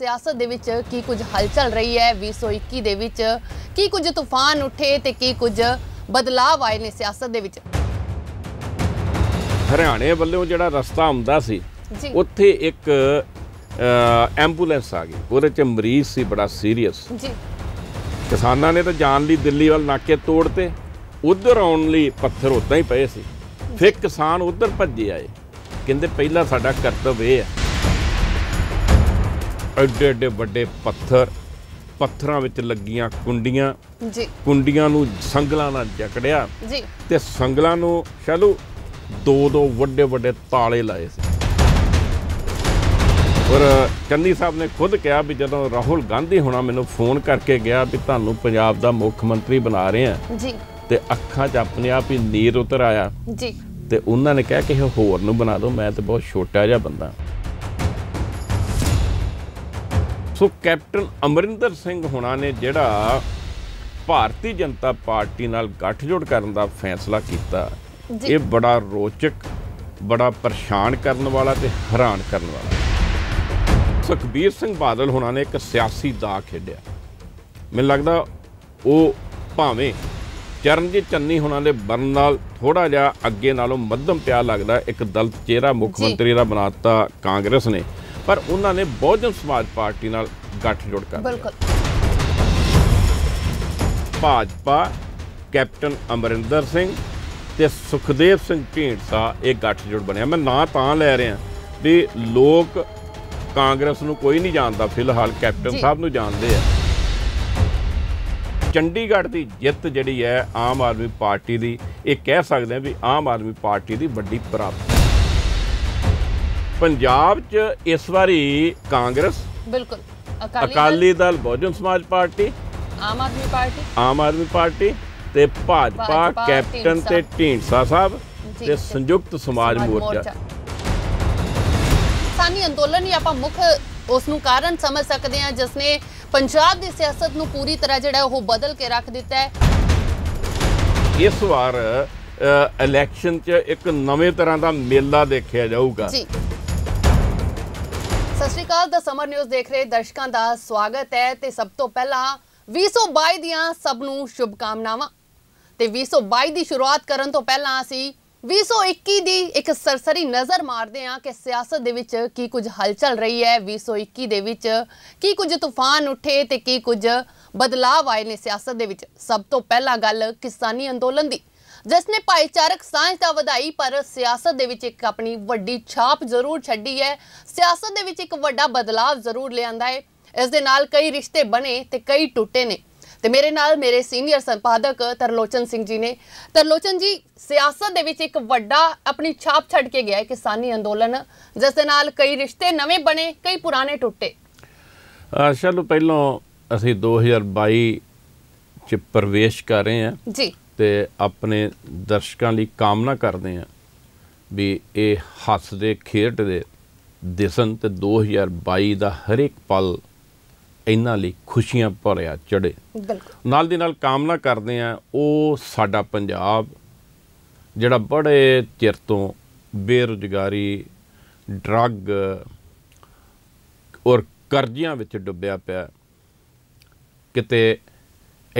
ਸਿਆਸਤ ਦੇ ਵਿੱਚ ਕੀ ਕੁਝ ਹਲਚਲ ਰਹੀ ਹੈ 2021 ਦੇ ਵਿੱਚ ਕੀ ਕੁਝ ਤੂਫਾਨ ਉੱਠੇ ਤੇ ਕੀ ਕੁਝ ਬਦਲਾਅ ਆਏ ਨੇ ਸਿਆਸਤ ਦੇ ਵਿੱਚ ਹਰਿਆਣੇ ਵੱਲੋਂ ਜਿਹੜਾ ਰਸਤਾ ਹੁੰਦਾ ਸੀ ਉੱਥੇ ਇੱਕ ਐਂਬੂਲੈਂਸ ਆ ਗਈ ਉਹਦੇ 'ਚ ਮਰੀਜ਼ ਸੀ ਬੜਾ ਸੀਰੀਅਸ ਜੀ ਕਿਸਾਨਾਂ ਨੇ ਤਾਂ ਜਾਣ ਲਈ ਦਿੱਲੀ ਵੱਲ ਨਾਕੇ ਤੋੜਤੇ ਉਧਰ ਆਉਣ ਲਈ ਪੱਥਰ ਉਦਾਂ ਹੀ ਪਏ ਸੀ ਫਿਰ ਕਿਸਾਨ ਉਧਰ ਭੱਜੇ ਆਏ ਕਹਿੰਦੇ ਪਹਿਲਾਂ ਸਾਡਾ ਕਰਤਵ ਇਹ ਹੈ ਐਡੇ ਐਡੇ ਵੱਡੇ ਪੱਥਰ ਪੱਥਰਾਂ ਵਿੱਚ ਲੱਗੀਆਂ ਕੁੰਡੀਆਂ ਜੀ ਕੁੰਡੀਆਂ ਨੂੰ ਸੰਗਲਾਂ ਨਾਲ ਜਕੜਿਆ ਜੀ ਤੇ ਸੰਗਲਾਂ ਨੂੰ ਸ਼ਾਲੂ ਦੋ ਦੋ ਵੱਡੇ ਵੱਡੇ ਤਾਲੇ ਲਾਏ ਸੀ ਔਰ ਚੰਨੀ ਸਾਹਿਬ ਨੇ ਖੁਦ ਕਿਹਾ ਵੀ ਜਦੋਂ ਰਾਹੁਲ ਗਾਂਧੀ ਹੁਣਾ ਮੈਨੂੰ ਫੋਨ ਕਰਕੇ ਗਿਆ ਵੀ ਤੁਹਾਨੂੰ ਪੰਜਾਬ ਦਾ ਮੁੱਖ ਮੰਤਰੀ ਬਣਾ ਰਹੇ ਆ ਜੀ ਤੇ ਅੱਖਾਂ 'ਚ ਆਪਣੇ ਆਪ ਹੀ ਨੀਰ ਉਤਰ ਆਇਆ ਜੀ ਤੇ ਉਹਨਾਂ ਨੇ ਕਿਹਾ ਕਿ ਇਹ ਹੋਰ ਨੂੰ ਬਣਾ ਦਿਓ ਮੈਂ ਤੇ ਬਹੁਤ ਛੋਟਾ ਜਿਹਾ ਬੰਦਾ ਸੋ ਕੈਪਟਨ ਅਮਰਿੰਦਰ ਸਿੰਘ ਹੁਣਾਂ ਨੇ ਜਿਹੜਾ ਭਾਰਤੀ ਜਨਤਾ ਪਾਰਟੀ ਨਾਲ ਗੱਠਜੋੜ ਕਰਨ ਦਾ ਫੈਸਲਾ ਕੀਤਾ ਇਹ ਬੜਾ ਰੋਚਕ ਬੜਾ ਪਰੇਸ਼ਾਨ ਕਰਨ ਵਾਲਾ ਤੇ ਹੈਰਾਨ ਕਰਨ ਵਾਲਾ ਸੁਖਬੀਰ ਸਿੰਘ ਬਾਦਲ ਹੁਣਾਂ ਨੇ ਇੱਕ ਸਿਆਸੀ ਦਾ ਖੇਡਿਆ ਮੈਨੂੰ ਲੱਗਦਾ ਉਹ ਭਾਵੇਂ ਚਰਨਜੀਤ ਚੰਨੀ ਹੁਣਾਂ ਦੇ ਬਰਨ ਨਾਲ ਥੋੜਾ ਜਿਹਾ ਅੱਗੇ ਨਾਲੋਂ ਮੱਧਮ ਪਿਆ ਲੱਗਦਾ ਇੱਕ ਦਲਤ ਚਿਹਰਾ ਮੁੱਖ ਮੰਤਰੀ ਦਾ ਬਣਾਤਾ ਕਾਂਗਰਸ ਨੇ ਪਰ ਉਹਨਾਂ ਨੇ ਬਹੁਜਨ ਸਮਾਜ ਪਾਰਟੀ ਨਾਲ ਗੱਠਜੋੜ ਕਰ ਬਿਲਕੁਲ ਭਾਜਪਾ ਕੈਪਟਨ ਅਮਰਿੰਦਰ ਸਿੰਘ ਤੇ ਸੁਖਦੇਵ ਸਿੰਘ ਢੀਂਡਸਾ ਇਹ ਗੱਠਜੋੜ ਬਣਿਆ ਮੈਂ ਨਾਂ ਤਾਂ ਲੈ ਰਿਹਾ ਵੀ ਲੋਕ ਕਾਂਗਰਸ ਨੂੰ ਕੋਈ ਨਹੀਂ ਜਾਣਦਾ ਫਿਲਹਾਲ ਕੈਪਟਨ ਸਾਹਿਬ ਨੂੰ ਜਾਣਦੇ ਆ ਚੰਡੀਗੜ੍ਹ ਦੀ ਜਿੱਤ ਜਿਹੜੀ ਹੈ ਆਮ ਆਦਮੀ ਪਾਰਟੀ ਦੀ ਇਹ ਕਹਿ ਸਕਦੇ ਆ ਵੀ ਆਮ ਆਦਮੀ ਪਾਰਟੀ ਦੀ ਵੱਡੀ ਪ੍ਰਾਪਤੀ ਪੰਜਾਬ 'ਚ ਇਸ ਵਾਰੀ ਕਾਂਗਰਸ ਬਿਲਕੁਲ Akali Dal Bahujan Samaj Party Aam Aadmi Party Aam Aadmi Party ਤੇ ਭਾਜਪਾ ਕੈਪਟਨ ਤੇ ਢੀਂਡਸਾ ਸਾਹਿਬ ਤੇ ਸੰਯੁਕਤ ਸਮਾਜ ਮੋਰਚਾ ਸਾਨੀ ਅੰਦੋਲਨ ਹੀ ਆਪਾਂ ਮੁੱਖ ਉਸ ਨੂੰ ਕਾਰਨ ਸਮਝ ਸਕਦੇ ਹਾਂ ਜਿਸ ਨੇ ਪੰਜਾਬ ਦੀ ਸਿਆਸਤ ਨੂੰ ਪੂਰੀ ਤਰ੍ਹਾਂ ਜਿਹੜਾ ਉਹ ਬਦਲ ਕੇ ਰੱਖ ਦਿੱਤਾ ਹੈ ਇਸ ਵਾਰ ਇਲੈਕਸ਼ਨ 'ਚ ਇੱਕ ਨਵੇਂ ਤਰ੍ਹਾਂ ਦਾ ਮੇਲਾ ਦੇਖਿਆ ਜਾਊਗਾ ਜੀ ਸਤਿ ਸ਼੍ਰੀ ਅਕਾਲ ਦਾ ਸਮਰ ਨਿਊਜ਼ ਦੇਖ ਰਹੇ ਦਰਸ਼ਕਾਂ ਦਾ ਸਵਾਗਤ ਹੈ ਤੇ ਸਭ ਤੋਂ ਪਹਿਲਾਂ 2022 ਦੀਆਂ ਸਭ ਨੂੰ ਸ਼ੁਭ ਕਾਮਨਾਵਾਂ ਤੇ 2022 ਦੀ ਸ਼ੁਰੂਆਤ ਕਰਨ ਤੋਂ ਪਹਿਲਾਂ ਅਸੀਂ 2021 ਦੀ ਇੱਕ ਸਰਸਰੀ ਨਜ਼ਰ ਮਾਰਦੇ ਹਾਂ ਕਿ ਸਿਆਸਤ ਦੇ ਵਿੱਚ ਕੀ ਕੁਝ ਹਲਚਲ ਰਹੀ ਹੈ 2021 ਦੇ ਵਿੱਚ ਕੀ ਕੁਝ ਤੂਫਾਨ ਉੱਠੇ ਤੇ ਕੀ ਕੁਝ ਬਦਲਾਅ ਆਏ ਨੇ ਸਿਆਸਤ ਦੇ ਵਿੱਚ ਸਭ ਤੋਂ ਪਹਿਲਾਂ ਗੱਲ ਕਿਸਾਨੀ ਅੰਦੋਲਨ ਦੀ ਜਿਸ ਨੇ ਭਾਈਚਾਰਕ ਸਾਂਝ ਦਾ ਵਧਾਈ ਪਰ ਸਿਆਸਤ ਦੇ ਵਿੱਚ ਇੱਕ ਆਪਣੀ ਵੱਡੀ ਛਾਪ ਜ਼ਰੂਰ ਛੱਡੀ ਹੈ ਸਿਆਸਤ ਦੇ ਵਿੱਚ ਇੱਕ ਵੱਡਾ ਬਦਲਾਅ ਜ਼ਰੂਰ ਲਿਆਂਦਾ ਹੈ ਇਸ ਦੇ ਨਾਲ ਕਈ ਰਿਸ਼ਤੇ ਬਣੇ ਤੇ ਕਈ ਟੁੱਟੇ ਨੇ ਤੇ ਮੇਰੇ ਨਾਲ ਮੇਰੇ ਸੀਨੀਅਰ ਸੰਪਾਦਕ ਤਰਲੋਚਨ ਸਿੰਘ ਜੀ ਨੇ ਤਰਲੋਚਨ ਜੀ ਸਿਆਸਤ ਦੇ ਵਿੱਚ ਇੱਕ ਵੱਡਾ ਆਪਣੀ ਛਾਪ ਛੱਡ ਕੇ ਗਿਆ ਕਿਸਾਨੀ ਅੰਦੋਲਨ ਜਿਸ ਦੇ ਨਾਲ ਕਈ ਰਿਸ਼ਤੇ ਨਵੇਂ ਬਣੇ ਕਈ ਪੁਰਾਣੇ ਟੁੱਟੇ ਚਲੋ ਪਹਿਲਾਂ ਅਸੀਂ 2022 ਚ ਪ੍ਰਵੇਸ਼ ਕਰ ਰਹੇ ਹਾਂ ਜੀ ਤੇ ਆਪਣੇ ਦਰਸ਼ਕਾਂ ਲਈ ਕਾਮਨਾ ਕਰਦੇ ਆ ਵੀ ਇਹ ਹੱਸਦੇ ਖੇਡਦੇ ਦਿਸਨ ਤੇ 2022 ਦਾ ਹਰ ਇੱਕ ਪਲ ਇਹਨਾਂ ਲਈ ਖੁਸ਼ੀਆਂ ਭਰਿਆ ਚੜੇ ਨਾਲ ਦੀ ਨਾਲ ਕਾਮਨਾ ਕਰਦੇ ਆ ਉਹ ਸਾਡਾ ਪੰਜਾਬ ਜਿਹੜਾ ਬੜੇ ਚਿਰ ਤੋਂ ਬੇਰੁਜ਼ਗਾਰੀ ਡਰੱਗ ਔਰ ਕਰਜ਼ਿਆਂ ਵਿੱਚ ਡੁੱਬਿਆ ਪਿਆ ਕਿਤੇ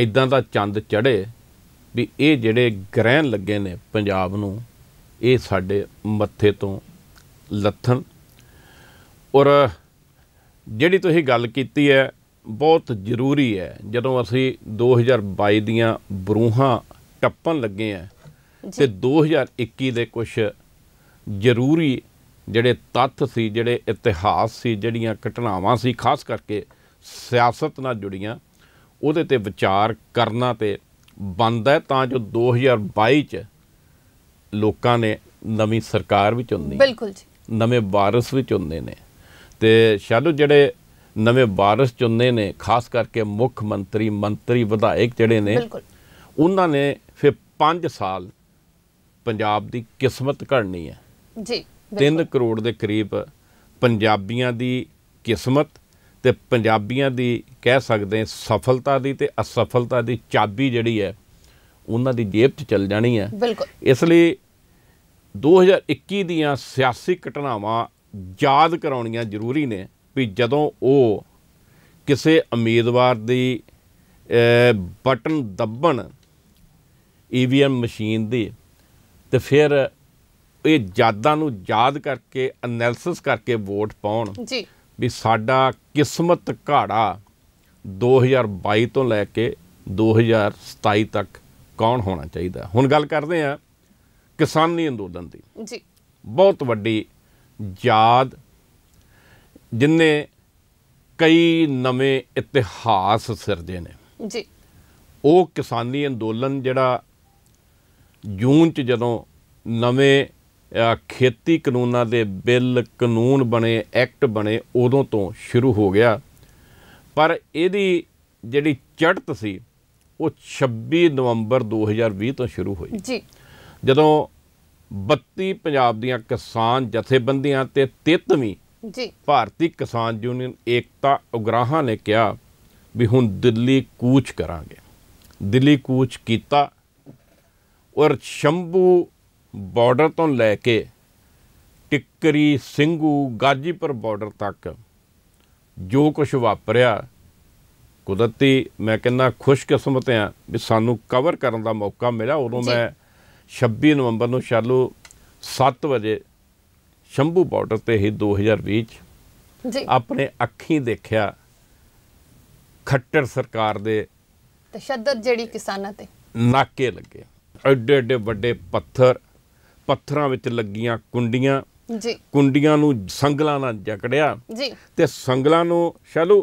ਇਦਾਂ ਦਾ ਚੰਦ ਚੜੇ ਵੀ ਇਹ ਜਿਹੜੇ ਗ੍ਰਹਿਣ ਲੱਗੇ ਨੇ ਪੰਜਾਬ ਨੂੰ ਇਹ ਸਾਡੇ ਮੱਥੇ ਤੋਂ ਲੱਥਣ ਔਰ ਜਿਹੜੀ ਤੁਸੀਂ ਗੱਲ ਕੀਤੀ ਹੈ ਬਹੁਤ ਜ਼ਰੂਰੀ ਹੈ ਜਦੋਂ ਅਸੀਂ 2022 ਦੀਆਂ ਬਰੂਹਾਂ ਟੱਪਣ ਲੱਗੇ ਆ ਤੇ 2021 ਦੇ ਕੁਝ ਜ਼ਰੂਰੀ ਜਿਹੜੇ ਤੱਤ ਸੀ ਜਿਹੜੇ ਇਤਿਹਾਸ ਸੀ ਜਿਹੜੀਆਂ ਘਟਨਾਵਾਂ ਸੀ ਖਾਸ ਕਰਕੇ ਸਿਆਸਤ ਨਾਲ ਜੁੜੀਆਂ ਉਹਦੇ ਤੇ ਵਿਚਾਰ ਕਰਨਾ ਤੇ ਬਣਦਾ ਤਾਂ ਜੋ 2022 ਚ ਲੋਕਾਂ ਨੇ ਨਵੀਂ ਸਰਕਾਰ ਵਿੱਚ ਹੁੰਦੀ ਬਿਲਕੁਲ ਜੀ ਨਵੇਂ ਵਾਰਸ ਵਿੱਚ ਹੁੰਦੇ ਨੇ ਤੇ ਸ਼ਾਲੂ ਜਿਹੜੇ ਨਵੇਂ ਵਾਰਸ ਚੁੰਨੇ ਨੇ ਖਾਸ ਕਰਕੇ ਮੁੱਖ ਮੰਤਰੀ ਮੰਤਰੀ ਵਿਧਾਇਕ ਜਿਹੜੇ ਨੇ ਬਿਲਕੁਲ ਉਹਨਾਂ ਨੇ ਫਿਰ 5 ਸਾਲ ਪੰਜਾਬ ਦੀ ਕਿਸਮਤ ਘੜਨੀ ਹੈ ਜੀ 3 ਕਰੋੜ ਦੇ ਕਰੀਬ ਪੰਜਾਬੀਆਂ ਦੀ ਕਿਸਮਤ ਤੇ ਪੰਜਾਬੀਆਂ ਦੀ ਕਹਿ ਸਕਦੇ ਸਫਲਤਾ ਦੀ ਤੇ ਅਸਫਲਤਾ ਦੀ ਚਾਬੀ ਜਿਹੜੀ ਹੈ ਉਹਨਾਂ ਦੀ ਜੇਬ 'ਚ ਚਲ ਜਾਣੀ ਹੈ ਬਿਲਕੁਲ ਇਸ ਲਈ 2021 ਦੀਆਂ ਸਿਆਸੀ ਘਟਨਾਵਾਂ ਯਾਦ ਕਰਾਉਣੀਆਂ ਜ਼ਰੂਰੀ ਨੇ ਵੀ ਜਦੋਂ ਉਹ ਕਿਸੇ ਉਮੀਦਵਾਰ ਦੀ ਬਟਨ ਦੱਬਣ ਈਵੀਐਮ ਮਸ਼ੀਨ ਦੀ ਤੇ ਫਿਰ ਇਹ ਜਾਦਾਂ ਨੂੰ ਯਾਦ ਕਰਕੇ ਅਨਲਿਸਿਸ ਕਰਕੇ ਵੋਟ ਪਾਉਣ ਜੀ ਵੀ ਸਾਡਾ ਕਿਸਮਤ ਘਾੜਾ 2022 ਤੋਂ ਲੈ ਕੇ 2027 ਤੱਕ ਕੌਣ ਹੋਣਾ ਚਾਹੀਦਾ ਹੁਣ ਗੱਲ ਕਰਦੇ ਆ ਕਿਸਾਨੀ ਅੰਦੋਲਨ ਦੀ ਜੀ ਬਹੁਤ ਵੱਡੀ ਯਾਦ ਜਿੰਨੇ ਕਈ ਨਵੇਂ ਇਤਿਹਾਸ ਸਿਰਜੇ ਨੇ ਜੀ ਉਹ ਕਿਸਾਨੀ ਅੰਦੋਲਨ ਜਿਹੜਾ ਜੂਨ ਚ ਜਦੋਂ ਨਵੇਂ ਖੇਤੀ ਕਾਨੂੰਨਾਂ ਦੇ ਬਿੱਲ ਕਾਨੂੰਨ ਬਣੇ ਐਕਟ ਬਣੇ ਉਦੋਂ ਤੋਂ ਸ਼ੁਰੂ ਹੋ ਗਿਆ ਪਰ ਇਹਦੀ ਜਿਹੜੀ ਚੜਤ ਸੀ ਉਹ 26 ਨਵੰਬਰ 2020 ਤੋਂ ਸ਼ੁਰੂ ਹੋਈ ਜੀ ਜਦੋਂ 32 ਪੰਜਾਬ ਦੀਆਂ ਕਿਸਾਨ ਜਥੇਬੰਦੀਆਂ ਤੇ 33ਵੀਂ ਜੀ ਭਾਰਤੀ ਕਿਸਾਨ ਯੂਨੀਅਨ ਏਕਤਾ ਉਗਰਾਹਾਂ ਨੇ ਕਿਹਾ ਵੀ ਹੁਣ ਦਿੱਲੀ ਕੂਚ ਕਰਾਂਗੇ ਦਿੱਲੀ ਕੂਚ ਕੀਤਾ ਔਰ ਸ਼ੰਭੂ ਬਾਰਡਰ ਤੋਂ ਲੈ ਕੇ ਟਿੱਕਰੀ ਸਿੰਘੂ ਗਾਜੀਪੁਰ ਬਾਰਡਰ ਤੱਕ ਜੋ ਕੁਝ ਵਾਪਰਿਆ ਕੁਦਰਤੀ ਮੈਂ ਕਹਿੰਦਾ ਖੁਸ਼ਕਿਸਮਤ ਆ ਵੀ ਸਾਨੂੰ ਕਵਰ ਕਰਨ ਦਾ ਮੌਕਾ ਮਿਲਿਆ ਉਦੋਂ ਮੈਂ 26 ਨਵੰਬਰ ਨੂੰ ਸ਼ਾਲੂ 7 ਵਜੇ ਸ਼ੰਭੂ ਬਾਰਡਰ ਤੇ ਹੀ 2020 ਚ ਜੀ ਆਪਣੇ ਅੱਖੀਂ ਦੇਖਿਆ ਖੱਟਰ ਸਰਕਾਰ ਦੇ ਤਸ਼ੱਦਦ ਜਿਹੜੀ ਕਿਸਾਨਾਂ ਤੇ ਨਾਕੇ ਲੱਗੇ ਐਡੇ ਐਡੇ ਵੱਡੇ ਪੱਥਰ ਪੱਥਰਾਂ ਵਿੱਚ ਲੱਗੀਆਂ ਕੁੰਡੀਆਂ ਜੀ ਕੁੰਡੀਆਂ ਨੂੰ ਸੰਗਲਾਂ ਨਾਲ ਜਕੜਿਆ ਜੀ ਤੇ ਸੰਗਲਾਂ ਨੂੰ ਸ਼ਾਲੂ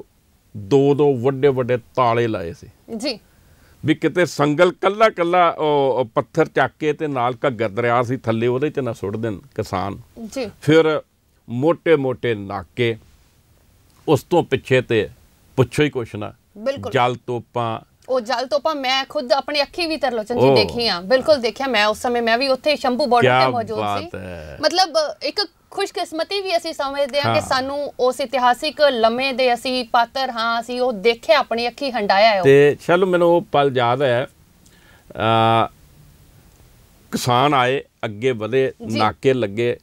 ਦੋ ਦੋ ਵੱਡੇ ਵੱਡੇ ਤਾਲੇ ਲਾਏ ਸੀ ਜੀ ਵੀ ਕਿਤੇ ਸੰਗਲ ਕੱਲਾ ਕੱਲਾ ਉਹ ਪੱਥਰ ਚੱਕ ਕੇ ਤੇ ਨਾਲ ਘੱਗਰ ਦਰਿਆ ਸੀ ਥੱਲੇ ਉਹਦੇ ਚ ਨਾ ਸੁੱਟ ਦੇਣ ਕਿਸਾਨ ਜੀ ਫਿਰ ਮੋٹے ਮੋٹے ਨਾਕੇ ਉਸ ਤੋਂ ਪਿੱਛੇ ਤੇ ਪੁੱਛੋ ਹੀ ਕੁਛ ਨਾ ਜਲ ਤੋਪਾਂ ਉਹ ਜਲ ਤੋਂ ਆਪਾਂ ਮੈਂ ਖੁਦ ਆਪਣੀ ਅੱਖੀ ਵੀ ਤਰਲੋਚਨ ਜੀ ਦੇਖੀ ਆ ਬਿਲਕੁਲ ਦੇਖਿਆ ਮੈਂ ਉਸ ਸਮੇਂ ਮੈਂ ਵੀ ਉੱਥੇ ਸ਼ੰਭੂ ਬਾਰਡਰ ਤੇ ਮੌਜੂਦ ਸੀ ਮਤਲਬ ਇੱਕ ਖੁਸ਼ਕਿਸਮਤੀ ਵੀ ਅਸੀਂ ਸਮਝਦੇ ਹਾਂ ਕਿ ਸਾਨੂੰ ਉਸ ਇਤਿਹਾਸਿਕ ਲਮੇ ਦੇ ਅਸੀਂ ਪਾਤਰ ਹਾਂ ਅਸੀਂ ਉਹ ਦੇਖਿਆ ਆਪਣੀ ਅੱਖੀ ਹੰਡਾਇਆ ਹੈ ਤੇ ਚਲੋ ਮੈਨੂੰ ਉਹ ਪਲ ਯਾਦ ਹੈ ਆ ਕਿਸਾਨ ਆਏ ਅੱਗੇ ਵਧੇ ਨਾਕੇ ਲੱਗੇ